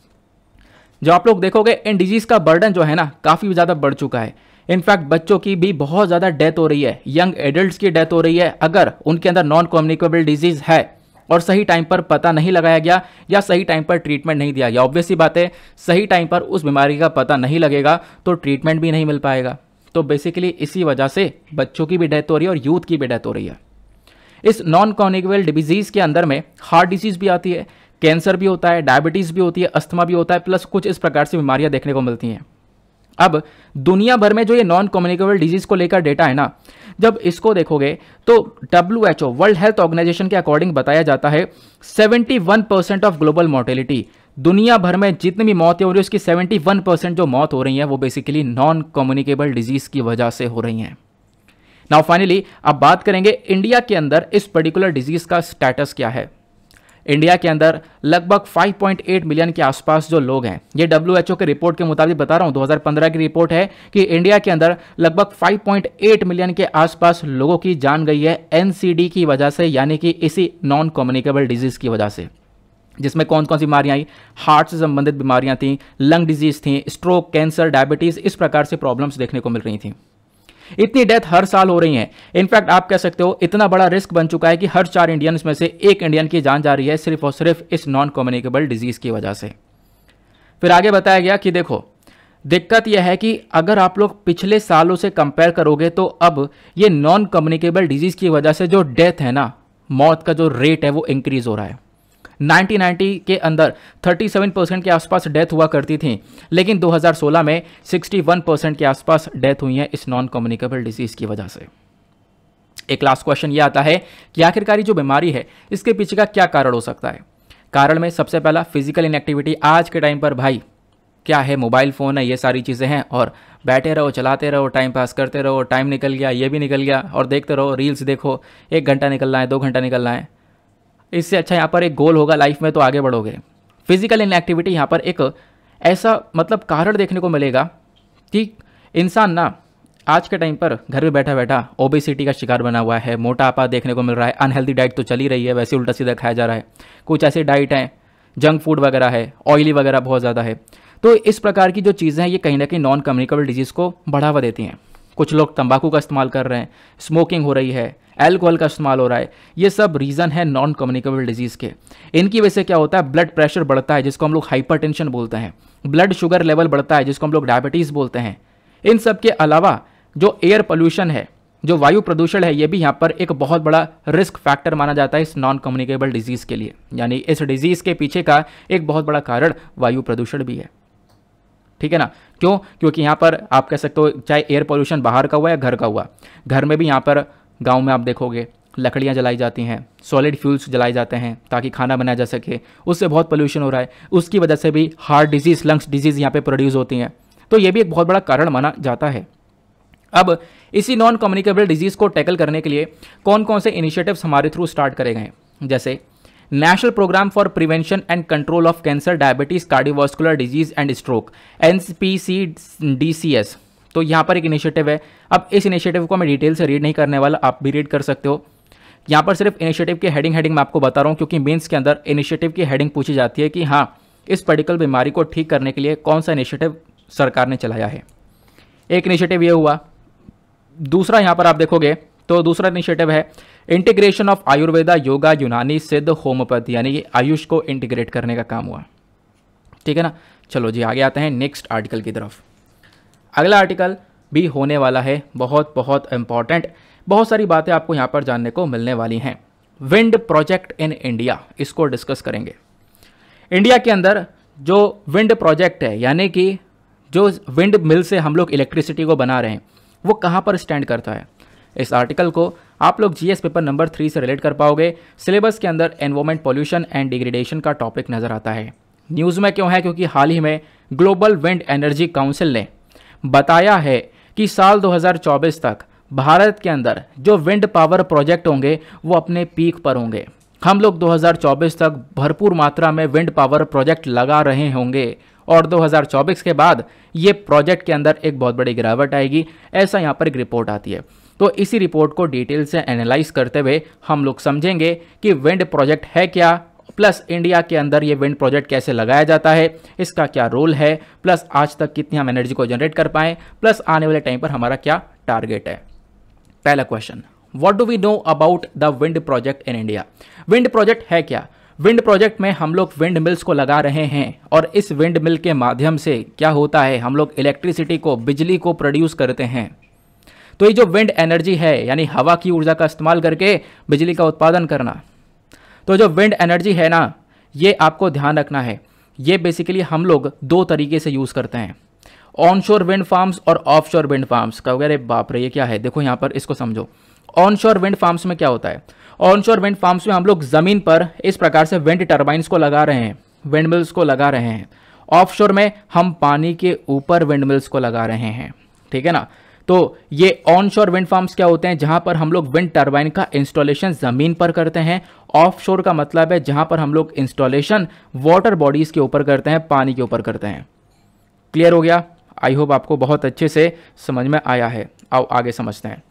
जो आप लोग देखोगे इन डिजीज़ का बर्डन जो है ना काफ़ी ज़्यादा बढ़ चुका है इनफैक्ट बच्चों की भी बहुत ज़्यादा डेथ हो रही है यंग एडल्ट की डेथ हो रही है अगर उनके अंदर नॉन कम्युनिकेबल डिजीज़ है और सही टाइम पर पता नहीं लगाया गया या सही टाइम पर ट्रीटमेंट नहीं दिया गया ऑब्वियसली बात है सही टाइम पर उस बीमारी का पता नहीं लगेगा तो ट्रीटमेंट भी नहीं मिल पाएगा तो बेसिकली इसी वजह से बच्चों की भी डेथ हो रही है और यूथ की भी डेथ हो रही है इस नॉन कॉनिकवेल डिजीज के अंदर में हार्ट डिजीज भी आती है कैंसर भी होता है डायबिटीज़ भी होती है अस्थमा भी होता है प्लस कुछ इस प्रकार से बीमारियां देखने को मिलती हैं अब दुनिया भर में जो ये नॉन कम्युनिकेबल डिजीज़ को लेकर डेटा है ना जब इसको देखोगे तो W H O world health organization के अकॉर्डिंग बताया जाता है 71 परसेंट ऑफ ग्लोबल मोर्टेलिटी दुनिया भर में जितनी भी मौतें हो रही है उसकी 71 परसेंट जो मौत हो रही है वो बेसिकली नॉन कम्युनिकेबल डिजीज़ की वजह से हो रही हैं नाउ फाइनली अब बात करेंगे इंडिया के अंदर इस पर्टिकुलर डिजीज का स्टेटस क्या है इंडिया के अंदर लगभग 5.8 मिलियन के आसपास जो लोग हैं ये डब्ल्यू के रिपोर्ट के मुताबिक बता रहा हूँ 2015 की रिपोर्ट है कि इंडिया के अंदर लगभग 5.8 मिलियन के आसपास लोगों की जान गई है एन की वजह से यानी कि इसी नॉन कम्युनिकेबल डिजीज की वजह से जिसमें कौन कौन सी बीमारियां आई हार्ट से संबंधित बीमारियां थी लंग डिजीज थी स्ट्रोक कैंसर डायबिटीज़ इस प्रकार से प्रॉब्लम्स देखने को मिल रही थी इतनी डेथ हर साल हो रही है इनफैक्ट आप कह सकते हो इतना बड़ा रिस्क बन चुका है कि हर चार इंडियन में से एक इंडियन की जान जा रही है सिर्फ और सिर्फ इस नॉन कम्युनिकेबल डिजीज की वजह से फिर आगे बताया गया कि देखो दिक्कत यह है कि अगर आप लोग पिछले सालों से कंपेयर करोगे तो अब ये नॉन कम्युनिकेबल डिजीज की वजह से जो डेथ है ना मौत का जो रेट है वो इंक्रीज हो रहा है 1990 के अंदर 37 परसेंट के आसपास डेथ हुआ करती थी लेकिन 2016 में 61 परसेंट के आसपास डेथ हुई है इस नॉन कम्युनिकेबल डिजीज़ की वजह से एक लास्ट क्वेश्चन ये आता है कि आखिरकारी जो बीमारी है इसके पीछे का क्या कारण हो सकता है कारण में सबसे पहला फिजिकल इनएक्टिविटी आज के टाइम पर भाई क्या है मोबाइल फ़ोन है ये सारी चीज़ें हैं और बैठे रहो चलाते रहो टाइम पास करते रहो टाइम निकल गया ये भी निकल गया और देखते रहो रील्स देखो एक घंटा निकलना है दो घंटा निकलना है इससे अच्छा यहाँ पर एक गोल होगा लाइफ में तो आगे बढ़ोगे फिजिकल इनएक्टिविटी यहाँ पर एक ऐसा मतलब कारण देखने को मिलेगा कि इंसान ना आज के टाइम पर घर में बैठा बैठा ओबेसिटी का शिकार बना हुआ है मोटापा देखने को मिल रहा है अनहेल्दी डाइट तो चली रही है वैसे उल्टा सीधा खाया जा रहा है कुछ ऐसी डाइट हैं जंक फूड वगैरह है ऑयली वगैरह बहुत ज़्यादा है तो इस प्रकार की जो चीज़ें हैं ये कहीं ना कहीं नॉन कम्युनिकेबल डिजीज़ को बढ़ावा देती हैं कुछ लोग तंबाकू का इस्तेमाल कर रहे हैं स्मोकिंग हो रही है एल्कोहल का इस्तेमाल हो रहा है ये सब रीज़न है नॉन कम्युनिकेबल डिजीज़ के इनकी वजह से क्या होता है ब्लड प्रेशर बढ़ता है जिसको हम लोग हाइपर बोलते हैं ब्लड शुगर लेवल बढ़ता है जिसको हम लोग डायबिटीज़ बोलते हैं इन सब के अलावा जो एयर पोल्यूशन है जो वायु प्रदूषण है ये भी यहाँ पर एक बहुत बड़ा रिस्क फैक्टर माना जाता है इस नॉन कम्युनिकेबल डिजीज़ के लिए यानी इस डिजीज़ के पीछे का एक बहुत बड़ा कारण वायु प्रदूषण भी है ठीक है ना क्यों क्योंकि यहाँ पर आप कह सकते हो चाहे एयर पोल्यूशन बाहर का हुआ या घर का हुआ घर में भी यहाँ पर गाँव में आप देखोगे लकड़ियाँ जलाई जाती हैं सॉलिड फ्यूल्स जलाए जाते हैं ताकि खाना बनाया जा सके उससे बहुत पोल्यूशन हो रहा है उसकी वजह से भी हार्ट डिजीज़ लंग्स डिजीज़ यहाँ पे प्रोड्यूस होती हैं तो ये भी एक बहुत बड़ा कारण माना जाता है अब इसी नॉन कम्युनिकेबल डिजीज़ को टैकल करने के लिए कौन कौन से इनिशिएटिव्स हमारे थ्रू स्टार्ट करे गए जैसे national programme for prevention and control of cancer diabetes cardiovascular disease and stroke एन तो यहाँ पर एक इनिशिएटिव है अब इस इनिशिएटिव को मैं डिटेल से रीड नहीं करने वाला आप भी रीड कर सकते हो यहाँ पर सिर्फ इनिशिएटिव के हेडिंग हेडिंग मैं आपको बता रहा हूँ क्योंकि मेन्स के अंदर इनिशिएटिव की हेडिंग पूछी जाती है कि हाँ इस पर्टिकुलर बीमारी को ठीक करने के लिए कौन सा इनिशिएटिव सरकार ने चलाया है एक इनिशिएटिव ये हुआ दूसरा यहाँ पर आप देखोगे तो दूसरा इनिशिएटिव है इंटीग्रेशन ऑफ आयुर्वेदा योगा यूनानी सिद्ध होम्योपैथी यानी कि आयुष को इंटीग्रेट करने का काम हुआ ठीक है ना चलो जी आगे आते हैं नेक्स्ट आर्टिकल की तरफ अगला आर्टिकल भी होने वाला है बहुत बहुत इंपॉर्टेंट बहुत सारी बातें आपको यहाँ पर जानने को मिलने वाली हैं विंड प्रोजेक्ट इन इंडिया इसको डिस्कस करेंगे इंडिया के अंदर जो विंड प्रोजेक्ट है यानी कि जो विंड मिल से हम लोग इलेक्ट्रिसिटी को बना रहे हैं वो कहाँ पर स्टैंड करता है इस आर्टिकल को आप लोग जीएस पेपर नंबर थ्री से रिलेट कर पाओगे सिलेबस के अंदर एनवायरमेंट पॉल्यूशन एंड डिग्रेडेशन का टॉपिक नज़र आता है न्यूज़ में क्यों है क्योंकि हाल ही में ग्लोबल विंड एनर्जी काउंसिल ने बताया है कि साल 2024 तक भारत के अंदर जो विंड पावर प्रोजेक्ट होंगे वो अपने पीक पर होंगे हम लोग 2024 तक भरपूर मात्रा में विंड पावर प्रोजेक्ट लगा रहे होंगे और 2024 के बाद ये प्रोजेक्ट के अंदर एक बहुत बड़ी गिरावट आएगी ऐसा यहाँ पर एक रिपोर्ट आती है तो इसी रिपोर्ट को डिटेल से एनालाइज करते हुए हम लोग समझेंगे कि विंड प्रोजेक्ट है क्या प्लस इंडिया के अंदर ये विंड प्रोजेक्ट कैसे लगाया जाता है इसका क्या रोल है प्लस आज तक कितनी हम एनर्जी को जनरेट कर पाएँ प्लस आने वाले टाइम पर हमारा क्या टारगेट है पहला question what do we know about the wind project in India wind project है क्या विंड प्रोजेक्ट में हम लोग विंड मिल्स को लगा रहे हैं और इस विंड मिल के माध्यम से क्या होता है हम लोग इलेक्ट्रिसिटी को बिजली को प्रोड्यूस करते हैं तो ये जो विंड एनर्जी है यानी हवा की ऊर्जा का इस्तेमाल करके बिजली का उत्पादन करना तो जो विंड एनर्जी है ना ये आपको ध्यान रखना है ये बेसिकली हम लोग दो तरीके से यूज़ करते हैं ऑनशोर विंड फार्म्स और ऑफशोर विंड फार्म्स का अरे बाप रे ये क्या है देखो यहाँ पर इसको समझो ऑनशोर विंड फार्म्स में क्या होता है ऑनशोर विंड फार्म्स में हम लोग ज़मीन पर इस प्रकार से विंड टर्बाइंस को लगा रहे हैं विंड मिल्स को लगा रहे हैं ऑफशोर में हम पानी के ऊपर विंड मिल्स को लगा रहे हैं ठीक है ना तो ये ऑन शोर विंड फार्म्स क्या होते हैं जहां पर हम लोग विंड टर्बाइन का इंस्टॉलेशन ज़मीन पर करते हैं ऑफ शोर का मतलब है जहां पर हम लोग इंस्टॉलेशन वाटर बॉडीज़ के ऊपर करते हैं पानी के ऊपर करते हैं क्लियर हो गया आई होप आपको बहुत अच्छे से समझ में आया है आओ आगे समझते हैं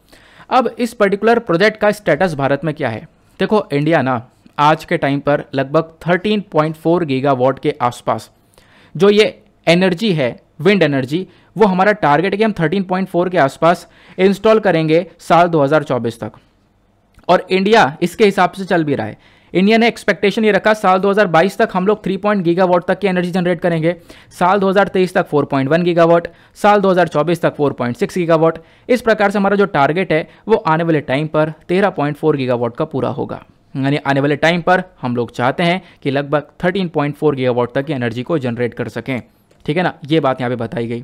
अब इस पर्टिकुलर प्रोजेक्ट का स्टेटस भारत में क्या है देखो इंडिया ना आज के टाइम पर लगभग 13.4 गीगावाट के आसपास जो ये एनर्जी है विंड एनर्जी वो हमारा टारगेट है कि हम 13.4 के आसपास इंस्टॉल करेंगे साल 2024 तक और इंडिया इसके हिसाब से चल भी रहा है इंडिया ने एक्सपेक्टेशन ये रखा साल 2022 तक हम लोग 3 पॉइंट गीगावाट तक की एनर्जी जनरेट करेंगे साल 2023 तक 4.1 गीगावाट साल 2024 तक 4.6 गीगावाट इस प्रकार से हमारा जो टारगेट है वो आने वाले टाइम पर 13.4 गीगावाट का पूरा होगा यानी आने वाले टाइम पर हम लोग चाहते हैं कि लगभग 13.4 गीगावाट तक की एनर्जी को जनरेट कर सकें ठीक है ना ये बात यहाँ पर बताई गई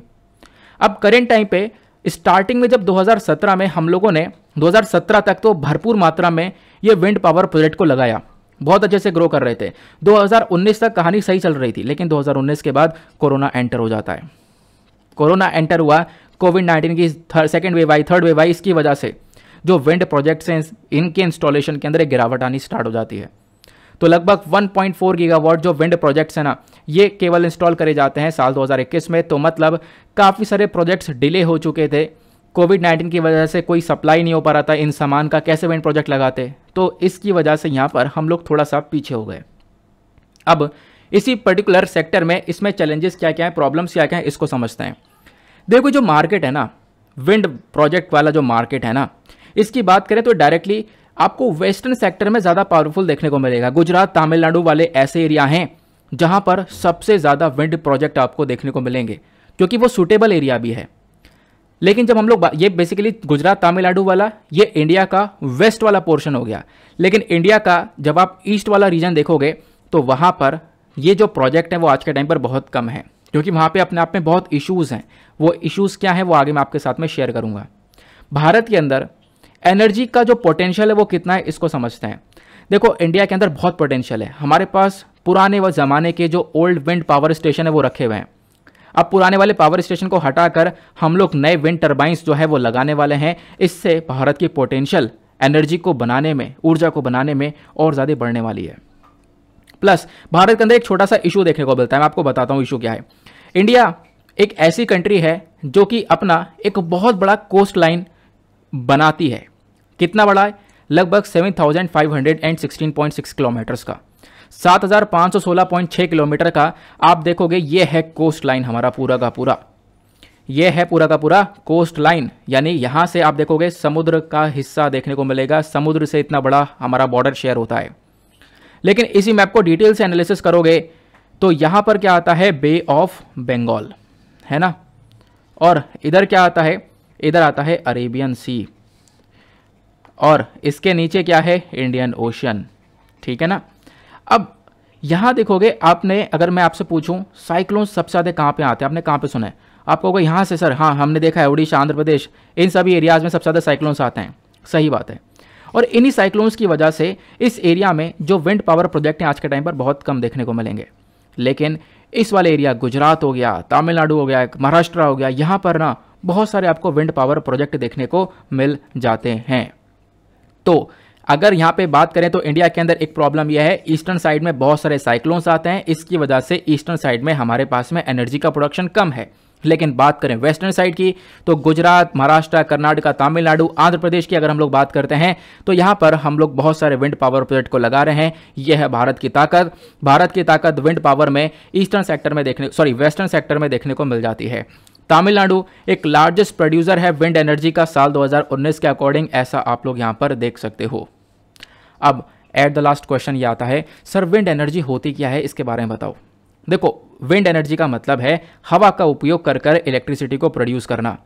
अब करेंट टाइम पे स्टार्टिंग में जब 2017 में हम लोगों ने 2017 तक तो भरपूर मात्रा में ये विंड पावर प्रोजेक्ट को लगाया बहुत अच्छे से ग्रो कर रहे थे 2019 तक कहानी सही चल रही थी लेकिन 2019 के बाद कोरोना एंटर हो जाता है कोरोना एंटर हुआ कोविड 19 की सेकेंड वेव आई थर्ड वेव आई इसकी वजह से जो विंड प्रोजेक्ट्स हैं इनके इंस्टॉलेशन के अंदर एक गिरावट आनी स्टार्ट हो जाती है तो लगभग 1.4 गीगावाट जो विंड प्रोजेक्ट्स हैं ना ये केवल इंस्टॉल करे जाते हैं साल 2021 में तो मतलब काफ़ी सारे प्रोजेक्ट्स डिले हो चुके थे कोविड नाइन्टीन की वजह से कोई सप्लाई नहीं हो पा रहा था इन सामान का कैसे विंड प्रोजेक्ट लगाते तो इसकी वजह से यहाँ पर हम लोग थोड़ा सा पीछे हो गए अब इसी पर्टिकुलर सेक्टर में इसमें चैलेंजेस क्या क्या हैं प्रॉब्लम्स क्या क्या हैं इसको समझते हैं देखो जो मार्केट है ना विंड प्रोजेक्ट वाला जो मार्केट है ना इसकी बात करें तो डायरेक्टली आपको वेस्टर्न सेक्टर में ज़्यादा पावरफुल देखने को मिलेगा गुजरात तमिलनाडु वाले ऐसे एरिया हैं जहाँ पर सबसे ज़्यादा विंड प्रोजेक्ट आपको देखने को मिलेंगे क्योंकि वो सूटेबल एरिया भी है लेकिन जब हम लोग ये बेसिकली गुजरात तमिलनाडु वाला ये इंडिया का वेस्ट वाला पोर्शन हो गया लेकिन इंडिया का जब आप ईस्ट वाला रीजन देखोगे तो वहाँ पर ये जो प्रोजेक्ट है वो आज के टाइम पर बहुत कम है क्योंकि वहाँ पे अपने आप में बहुत इश्यूज़ हैं वो इश्यूज़ क्या हैं वो आगे मैं आपके साथ में शेयर करूँगा भारत के अंदर एनर्जी का जो पोटेंशियल है वो कितना है इसको समझते हैं देखो इंडिया के अंदर बहुत पोटेंशियल है हमारे पास पुराने व ज़माने के जो ओल्ड विंड पावर स्टेशन है वो रखे हुए हैं अब पुराने वाले पावर स्टेशन को हटाकर हम लोग नए विंड टर्बाइंस जो है वो लगाने वाले हैं इससे भारत की पोटेंशियल एनर्जी को बनाने में ऊर्जा को बनाने में और ज़्यादा बढ़ने वाली है प्लस भारत के अंदर एक छोटा सा इशू देखने को मिलता है मैं आपको बताता हूँ इशू क्या है इंडिया एक ऐसी कंट्री है जो कि अपना एक बहुत बड़ा कोस्ट लाइन बनाती है कितना बड़ा है लगभग seven thousand five hundred and sixteen point six kilometres का सात हज़ार पाँच सौ सोलह पॉइंट छः किलोमीटर का आप देखोगे ये है कोस्ट लाइन हमारा पूरा का पूरा ये है पूरा का पूरा कोस्ट लाइन यानी यहाँ से आप देखोगे समुद्र का हिस्सा देखने को मिलेगा समुद्र से इतना बड़ा हमारा बॉर्डर शेयर होता है लेकिन इसी मैप को डिटेल से एनालिसिस करोगे तो यहाँ पर क्या आता है बे ऑफ बंगाल है ना और इधर क्या आता है इधर आता है अरेबियन सी और इसके नीचे क्या है इंडियन ओशन ठीक है ना अब यहाँ देखोगे आपने अगर मैं आपसे पूछूं साइक्लोन सबसे ज़्यादा कहाँ पे आते हैं आपने कहाँ पे सुना है आप कहोगे यहाँ से सर हाँ हमने देखा है उड़ीसा आंध्र प्रदेश इन सभी एरियाज़ में सबसे ज़्यादा साइक्लोन्स आते हैं सही बात है और इन्हीं साइक्लोन्स की वजह से इस एरिया में जो विंड पावर प्रोजेक्ट हैं आज के टाइम पर बहुत कम देखने को मिलेंगे लेकिन इस वाले एरिया गुजरात हो गया तमिलनाडु हो गया महाराष्ट्र हो गया यहाँ पर ना बहुत सारे आपको विंड पावर प्रोजेक्ट देखने को मिल जाते हैं तो अगर यहाँ पे बात करें तो इंडिया के अंदर एक प्रॉब्लम यह है ईस्टर्न साइड में बहुत सारे साइक्लोन्स आते हैं इसकी वजह से ईस्टर्न साइड में हमारे पास में एनर्जी का प्रोडक्शन कम है लेकिन बात करें वेस्टर्न साइड की तो गुजरात महाराष्ट्र कर्नाटक तमिलनाडु आंध्र प्रदेश की अगर हम लोग बात करते हैं तो यहाँ पर हम लोग बहुत सारे विंड पावर प्रोजेक्ट को लगा रहे हैं यह है भारत की ताकत भारत की ताकत विंड पावर में ईस्टर्न सेक्टर में देखने सॉरी वेस्टर्न सेक्टर में देखने को मिल जाती है तमिलनाडु एक लार्जेस्ट प्रोड्यूसर है विंड एनर्जी का साल 2019 के अकॉर्डिंग ऐसा आप लोग यहां पर देख सकते हो अब एट द लास्ट क्वेश्चन ये आता है सर विंड एनर्जी होती क्या है इसके बारे में बताओ देखो विंड एनर्जी का मतलब है हवा का उपयोग कर कर इलेक्ट्रिसिटी को प्रोड्यूस करना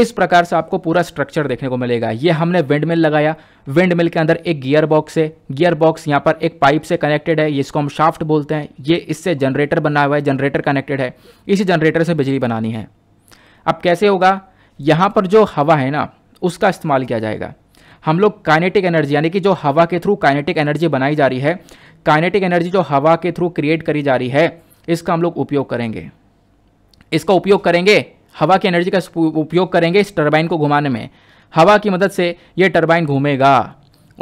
इस प्रकार से आपको पूरा स्ट्रक्चर देखने को मिलेगा ये हमने विंड मिल लगाया विंड मिल के अंदर एक गियर बॉक्स है गियर बॉक्स यहाँ पर एक पाइप से कनेक्टेड है इसको हम शाफ्ट बोलते हैं ये इससे जनरेटर बना हुआ है जनरेटर कनेक्टेड है इसी जनरेटर से बिजली बनानी है अब कैसे होगा यहाँ पर जो हवा है ना उसका इस्तेमाल किया जाएगा हम लोग काइनेटिक एनर्जी यानी कि जो हवा के थ्रू काइनेटिक एनर्जी बनाई जा रही है काइनेटिक एनर्जी जो हवा के थ्रू क्रिएट करी जा रही है इसका हम लोग उपयोग करेंगे इसका उपयोग करेंगे हवा की एनर्जी का उपयोग करेंगे इस टर्बाइन को घुमाने में हवा की मदद से ये टर्बाइन घूमेगा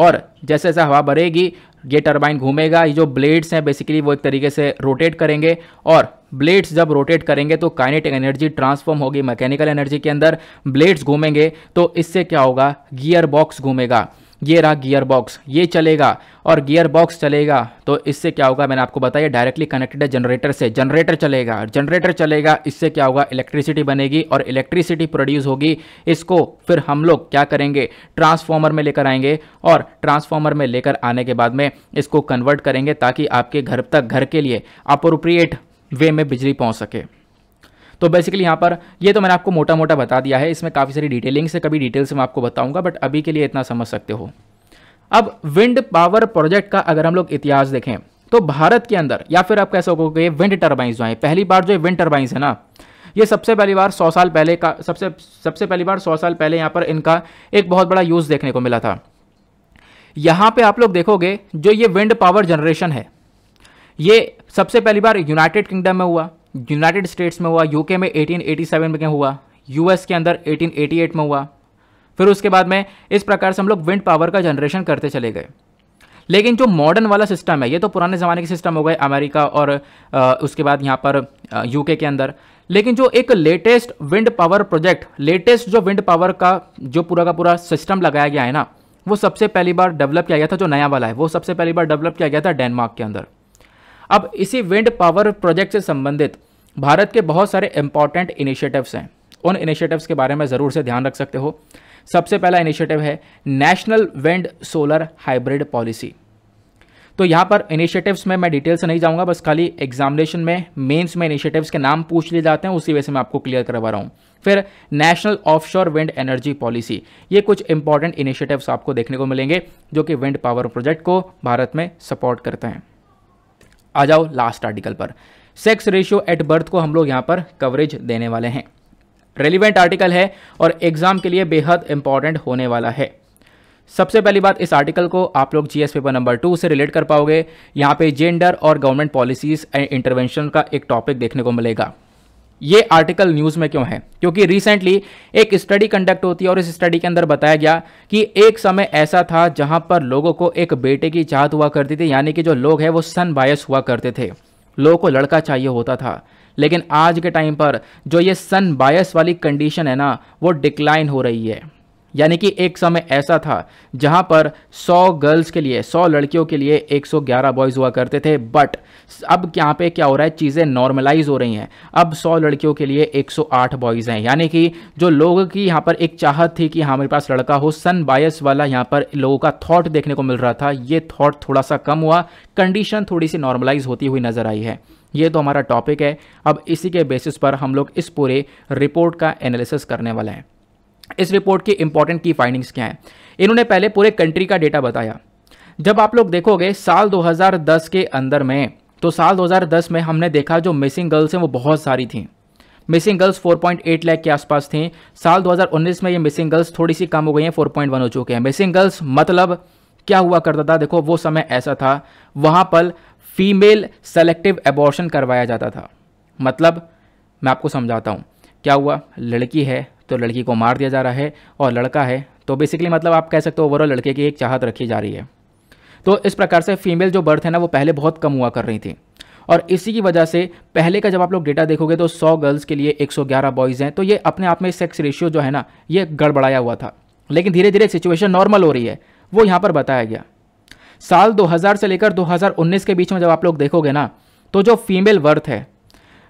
और जैसे जैसे हवा बढ़ेगी ये टर्बाइन घूमेगा ये जो ब्लेड्स हैं बेसिकली वो एक तरीके से रोटेट करेंगे और ब्लेड्स जब रोटेट करेंगे तो काइनेटिक एनर्जी ट्रांसफॉर्म होगी मैकेनिकल एनर्जी के अंदर ब्लेड्स घूमेंगे तो इससे क्या होगा गियर बॉक्स घूमेगा ये रहा गियर बॉक्स ये चलेगा और गियर बॉक्स चलेगा तो इससे क्या होगा मैंने आपको बताया डायरेक्टली कनेक्टेड है जनरेटर से जनरेटर चलेगा जनरेटर चलेगा इससे क्या होगा इलेक्ट्रिसिटी बनेगी और इलेक्ट्रिसिटी प्रोड्यूस होगी इसको फिर हम लोग क्या करेंगे ट्रांसफॉर्मर में लेकर आएंगे और ट्रांसफॉर्मर में लेकर आने के बाद में इसको कन्वर्ट करेंगे ताकि आपके घर तक घर के लिए अप्रोप्रिएट वे में बिजली पहुँच सके तो बेसिकली यहाँ पर ये तो मैंने आपको मोटा मोटा बता दिया है इसमें काफ़ी सारी डिटेलिंग से कभी डिटेल्स मैं आपको बताऊँगा बट अभी के लिए इतना समझ सकते हो अब विंड पावर प्रोजेक्ट का अगर हम लोग इतिहास देखें तो भारत के अंदर या फिर आप कह सकोगे विंड टर्बाइंस जो है पहली बार जो विंड टर्बाइंस है ना ये सबसे पहली बार सौ साल पहले का सबसे सबसे पहली बार सौ साल पहले यहाँ पर इनका एक बहुत बड़ा यूज़ देखने को मिला था यहाँ पे आप लोग देखोगे जो ये विंड पावर जनरेशन है ये सबसे पहली बार यूनाइटेड किंगडम में हुआ यूनाइटेड स्टेट्स में हुआ यूके में 1887 में हुआ यूएस के अंदर 1888 में हुआ फिर उसके बाद में इस प्रकार से हम लोग विंड पावर का जनरेशन करते चले गए लेकिन जो मॉडर्न वाला सिस्टम है ये तो पुराने ज़माने के सिस्टम हो गए अमेरिका और आ, उसके बाद यहाँ पर यूके के अंदर लेकिन जो एक latest wind power project latest जो विंड पावर का जो पूरा का पूरा सिस्टम लगाया गया है ना वो सबसे पहली बार डेवलप किया गया था जो नया वाला है वो सबसे पहली बार डेवलप किया गया था डेनमार्क के अंदर अब इसी विंड पावर प्रोजेक्ट से संबंधित भारत के बहुत सारे इंपॉर्टेंट इनिशिएटिव्स हैं उन इनिशिएटिव्स के बारे में ज़रूर से ध्यान रख सकते हो सबसे पहला इनिशिएटिव है national wind solar hybrid policy तो यहाँ पर इनिशिएटिव्स में मैं डिटेल से नहीं जाऊँगा बस खाली एग्जामिनेशन में मेंस में इनिशिएटिव्स के नाम पूछ लिए जाते हैं उसी वजह से मैं आपको क्लियर करवा रहा हूँ फिर national offshore wind energy policy ये कुछ इंपॉर्टेंट इनिशिएटिव्स आपको देखने को मिलेंगे जो कि विंड पावर प्रोजेक्ट को भारत में सपोर्ट करते हैं आ जाओ लास्ट आर्टिकल पर सेक्स रेशियो एट बर्थ को हम लोग यहाँ पर कवरेज देने वाले हैं रेलिवेंट आर्टिकल है और एग्जाम के लिए बेहद इंपॉर्टेंट होने वाला है सबसे पहली बात इस आर्टिकल को आप लोग जीएस पेपर नंबर टू से रिलेट कर पाओगे यहाँ पे जेंडर और गवर्नमेंट पॉलिसीज एंड इंटरवेंशन का एक टॉपिक देखने को मिलेगा ये आर्टिकल न्यूज़ में क्यों है क्योंकि रिसेंटली एक स्टडी कंडक्ट होती है और इस स्टडी के अंदर बताया गया कि एक समय ऐसा था जहां पर लोगों को एक बेटे की चाहत हुआ करती थी यानी कि जो लोग हैं वो सन बायस हुआ करते थे लोगों को लड़का चाहिए होता था लेकिन आज के टाइम पर जो ये सन बायस वाली कंडीशन है ना वो डिक्लाइन हो रही है यानी कि एक समय ऐसा था जहां पर 100 गर्ल्स के लिए 100 लड़कियों के लिए 111 बॉयज़ हुआ करते थे बट अब यहाँ पे क्या हो रहा है चीज़ें नॉर्मलाइज हो रही हैं अब 100 लड़कियों के लिए 108 बॉयज़ हैं यानी कि जो लोगों की यहाँ पर एक चाहत थी कि हाँ मेरे पास लड़का हो सन बायस वाला यहाँ पर लोगों का थॉट देखने को मिल रहा था ये थॉट थोड़ा सा कम हुआ कंडीशन थोड़ी सी नॉर्मलाइज होती हुई नज़र आई है ये तो हमारा टॉपिक है अब इसी के बेसिस पर हम लोग इस पूरे रिपोर्ट का एनालिसिस करने वाले हैं इस रिपोर्ट की इंपॉर्टेंट की फाइंडिंग्स क्या हैं इन्होंने पहले पूरे कंट्री का डेटा बताया जब आप लोग देखोगे साल 2010 के अंदर में तो साल 2010 में हमने देखा जो मिसिंग गर्ल्स हैं वो बहुत सारी थी मिसिंग गर्ल्स 4.8 लाख के आसपास थी साल 2019 में ये मिसिंग गर्ल्स थोड़ी सी कम हो गई हैं 4.1 हो चुके हैं मिसिंग गर्ल्स मतलब क्या हुआ करता था देखो वो समय ऐसा था वहाँ पर फीमेल सेलेक्टिव एबॉर्शन करवाया जाता था मतलब मैं आपको समझाता हूँ क्या हुआ लड़की है तो लड़की को मार दिया जा रहा है और लड़का है तो बेसिकली मतलब आप कह सकते हो ओवरऑल लड़के की एक चाहत रखी जा रही है तो इस प्रकार से फीमेल जो बर्थ है ना वो पहले बहुत कम हुआ कर रही थी और इसी की वजह से पहले का जब आप लोग डेटा देखोगे तो 100 गर्ल्स के लिए 111 बॉयज़ हैं तो ये अपने आप में सेक्स रेशियो जो है ना ये गड़बड़ाया हुआ था लेकिन धीरे धीरे सिचुएशन नॉर्मल हो रही है वो यहाँ पर बताया गया साल 2000 से लेकर 2019 के बीच में जब आप लोग देखोगे ना तो जो फीमेल बर्थ है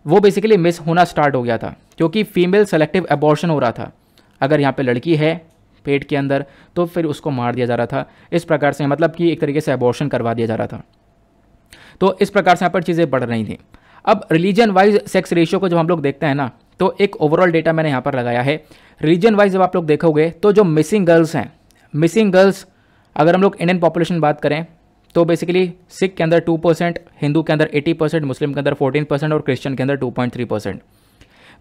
वो बेसिकली मिस होना स्टार्ट हो गया था क्योंकि फीमेल सेलेक्टिव एबॉर्शन हो रहा था अगर यहाँ पे लड़की है पेट के अंदर तो फिर उसको मार दिया जा रहा था इस प्रकार से मतलब कि एक तरीके से एबॉर्शन करवा दिया जा रहा था तो इस प्रकार से यहाँ पर चीज़ें बढ़ रही थी अब रिलीजन वाइज सेक्स रेशियो को जब हम लोग देखते हैं ना तो एक ओवरऑल डेटा मैंने यहाँ पर लगाया है रिलीजन वाइज जब आप लोग देखोगे तो जो मिसिंग गर्ल्स हैं मिसिंग गर्ल्स अगर हम लोग इंडियन पॉपुलेशन बात करें तो बेसिकली सिख के अंदर टू परसेंट हिंदू के अंदर एटी परसेंट मुस्लिम के अंदर फोर्टीन परसेंट और क्रिश्चियन के अंदर टू पॉइंट थ्री परसेंट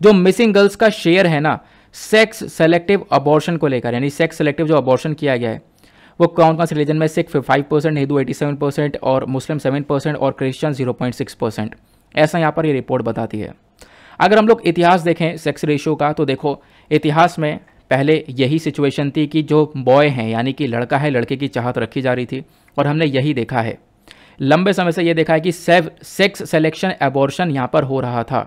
जो मिसिंग गर्ल्स का शेयर है ना सेक्स सेलेक्टिव अबॉर्शन को लेकर यानी सेक्स सेलेक्टिव जो अबॉर्शन किया गया है वो कौन कौन से रिलीजन में Sikh five percent Hindu eighty seven percent और मुस्लिम सेवन परसेंट और Christian zero point six percent ऐसा यहाँ पर ये रिपोर्ट बताती है अगर हम लोग इतिहास देखें सेक्स रेशियो का तो देखो इतिहास में पहले यही सिचुएशन थी कि जो बॉय हैं यानी कि लड़का है लड़के की चाहत रखी जा रही थी और हमने यही देखा है लंबे समय से ये देखा है कि सेव सेक्स सेलेक्शन एबॉर्शन यहाँ पर हो रहा था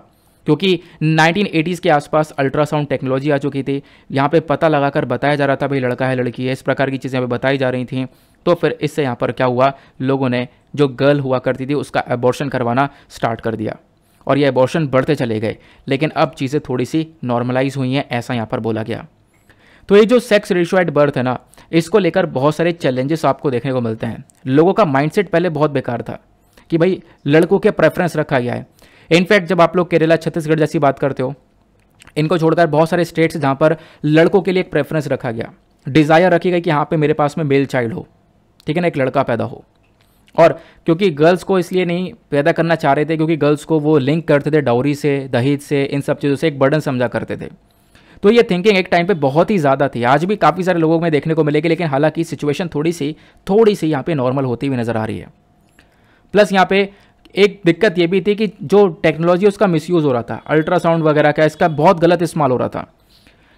क्योंकि 1980s के आसपास अल्ट्रासाउंड टेक्नोलॉजी आ चुकी थी यहाँ पे पता लगाकर बताया जा रहा था भाई लड़का है लड़की है इस प्रकार की चीज़ें बताई जा रही थी तो फिर इससे यहाँ पर क्या हुआ लोगों ने जो गर्ल हुआ करती थी उसका एबॉर्शन करवाना स्टार्ट कर दिया और ये एबॉर्शन बढ़ते चले गए लेकिन अब चीज़ें थोड़ी सी नॉर्मलाइज हुई हैं ऐसा यहाँ पर बोला गया तो ये जो सेक्स रेशियो एट बर्थ है ना इसको लेकर बहुत सारे चैलेंजेस आपको देखने को मिलते हैं लोगों का माइंडसेट पहले बहुत बेकार था कि भाई लड़कों के प्रेफरेंस रखा गया है इनफैक्ट जब आप लोग केरला छत्तीसगढ़ जैसी बात करते हो इनको छोड़कर बहुत सारे स्टेट्स जहाँ पर लड़कों के लिए एक प्रेफरेंस रखा गया डिज़ायर रखी गई कि यहाँ पे मेरे पास में मेल चाइल्ड हो ठीक है ना एक लड़का पैदा हो और क्योंकि गर्ल्स को इसलिए नहीं पैदा करना चाह रहे थे क्योंकि गर्ल्स को वो लिंक करते थे डाउरी से दहेज से इन सब चीज़ों से एक बर्डन समझा करते थे तो ये थिंकिंग एक टाइम पे बहुत ही ज़्यादा थी आज भी काफ़ी सारे लोगों में देखने को मिलेगी लेकिन हालांकि सिचुएशन थोड़ी सी थोड़ी सी यहाँ पे नॉर्मल होती हुई नज़र आ रही है प्लस यहाँ पे एक दिक्कत ये भी थी कि जो टेक्नोलॉजी उसका मिसयूज़ हो रहा था अल्ट्रासाउंड वगैरह का इसका बहुत गलत इस्तेमाल हो रहा था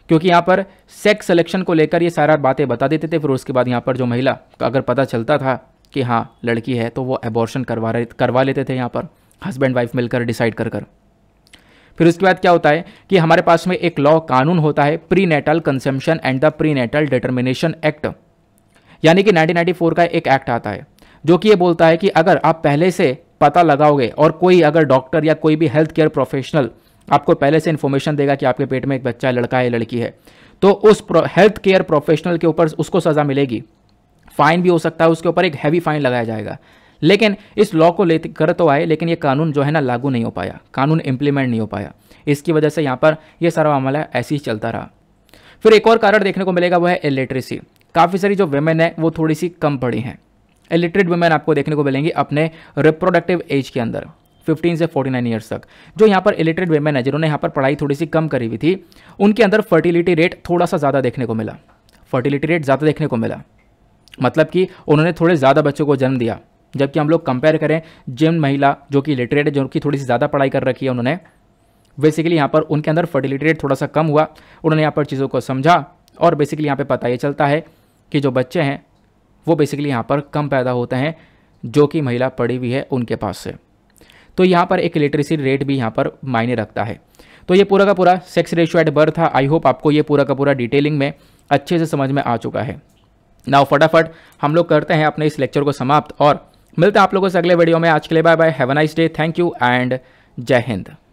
क्योंकि यहाँ पर सेक्स सिलेक्शन को लेकर ये सारा बातें बता देते थे फिर उसके बाद यहाँ पर जो महिला का अगर पता चलता था कि हाँ लड़की है तो वो एबॉर्शन करवा रहे करवा लेते थे यहाँ पर हस्बैंड वाइफ मिलकर डिसाइड कर कर फिर उसके बाद क्या होता है कि हमारे पास में एक लॉ कानून होता है prenatal consumption and the prenatal determination act यानी कि 1994 का एक एक्ट आता है जो कि ये बोलता है कि अगर आप पहले से पता लगाओगे और कोई अगर डॉक्टर या कोई भी हेल्थ केयर प्रोफेशनल आपको पहले से इन्फॉर्मेशन देगा कि आपके पेट में एक बच्चा है लड़का है लड़की है तो उस हेल्थ केयर प्रोफेशनल के ऊपर उसको सज़ा मिलेगी फाइन भी हो सकता है उसके ऊपर एक हैवी फाइन लगाया जाएगा लेकिन इस लॉ को ले कर तो आए लेकिन ये कानून जो है ना लागू नहीं हो पाया कानून इम्प्लीमेंट नहीं हो पाया इसकी वजह से यहाँ पर यह सारा मामला ऐसे ही चलता रहा फिर एक और कारण देखने को मिलेगा वो है इलिटरेसी काफ़ी सारी जो वेमेन है वो थोड़ी सी कम पड़ी हैं इलिटरेट वेमेन आपको देखने को मिलेंगी अपने रिप्रोडक्टिव एज के अंदर 15 से 49 ईयर्स तक जो यहाँ पर इलिटरेट वेमेन है जिन्होंने यहाँ पर पढ़ाई थोड़ी सी कम करी हुई थी उनके अंदर फर्टिलिटी रेट थोड़ा सा ज़्यादा देखने को मिला फर्टिलिटी रेट ज़्यादा देखने को मिला मतलब कि उन्होंने थोड़े ज़्यादा बच्चों को जन्म दिया जबकि हम लोग कंपेयर करें जिन महिला जो कि लिटरेट है जो कि थोड़ी सी ज़्यादा पढ़ाई कर रखी है उन्होंने बेसिकली यहाँ पर उनके अंदर फर्टिलिटी रेट थोड़ा सा कम हुआ उन्होंने यहाँ पर चीज़ों को समझा और बेसिकली यहाँ पर पता ये चलता है कि जो बच्चे हैं वो बेसिकली यहाँ पर कम पैदा होते हैं जो कि महिला पढ़ी हुई है उनके पास से तो यहाँ पर एक लिटरेसी रेट भी यहाँ पर मायने रखता है तो ये पूरा का पूरा सेक्स रेशियो एट बर्थ था आई होप आपको ये पूरा का पूरा डिटेलिंग में अच्छे से समझ में आ चुका है नाउ फटाफट हम लोग करते हैं अपने इस लेक्चर को समाप्त और मिलते हैं आप लोगों से अगले वीडियो में आज के लिए bye bye have a nice day thank you and जय हिंद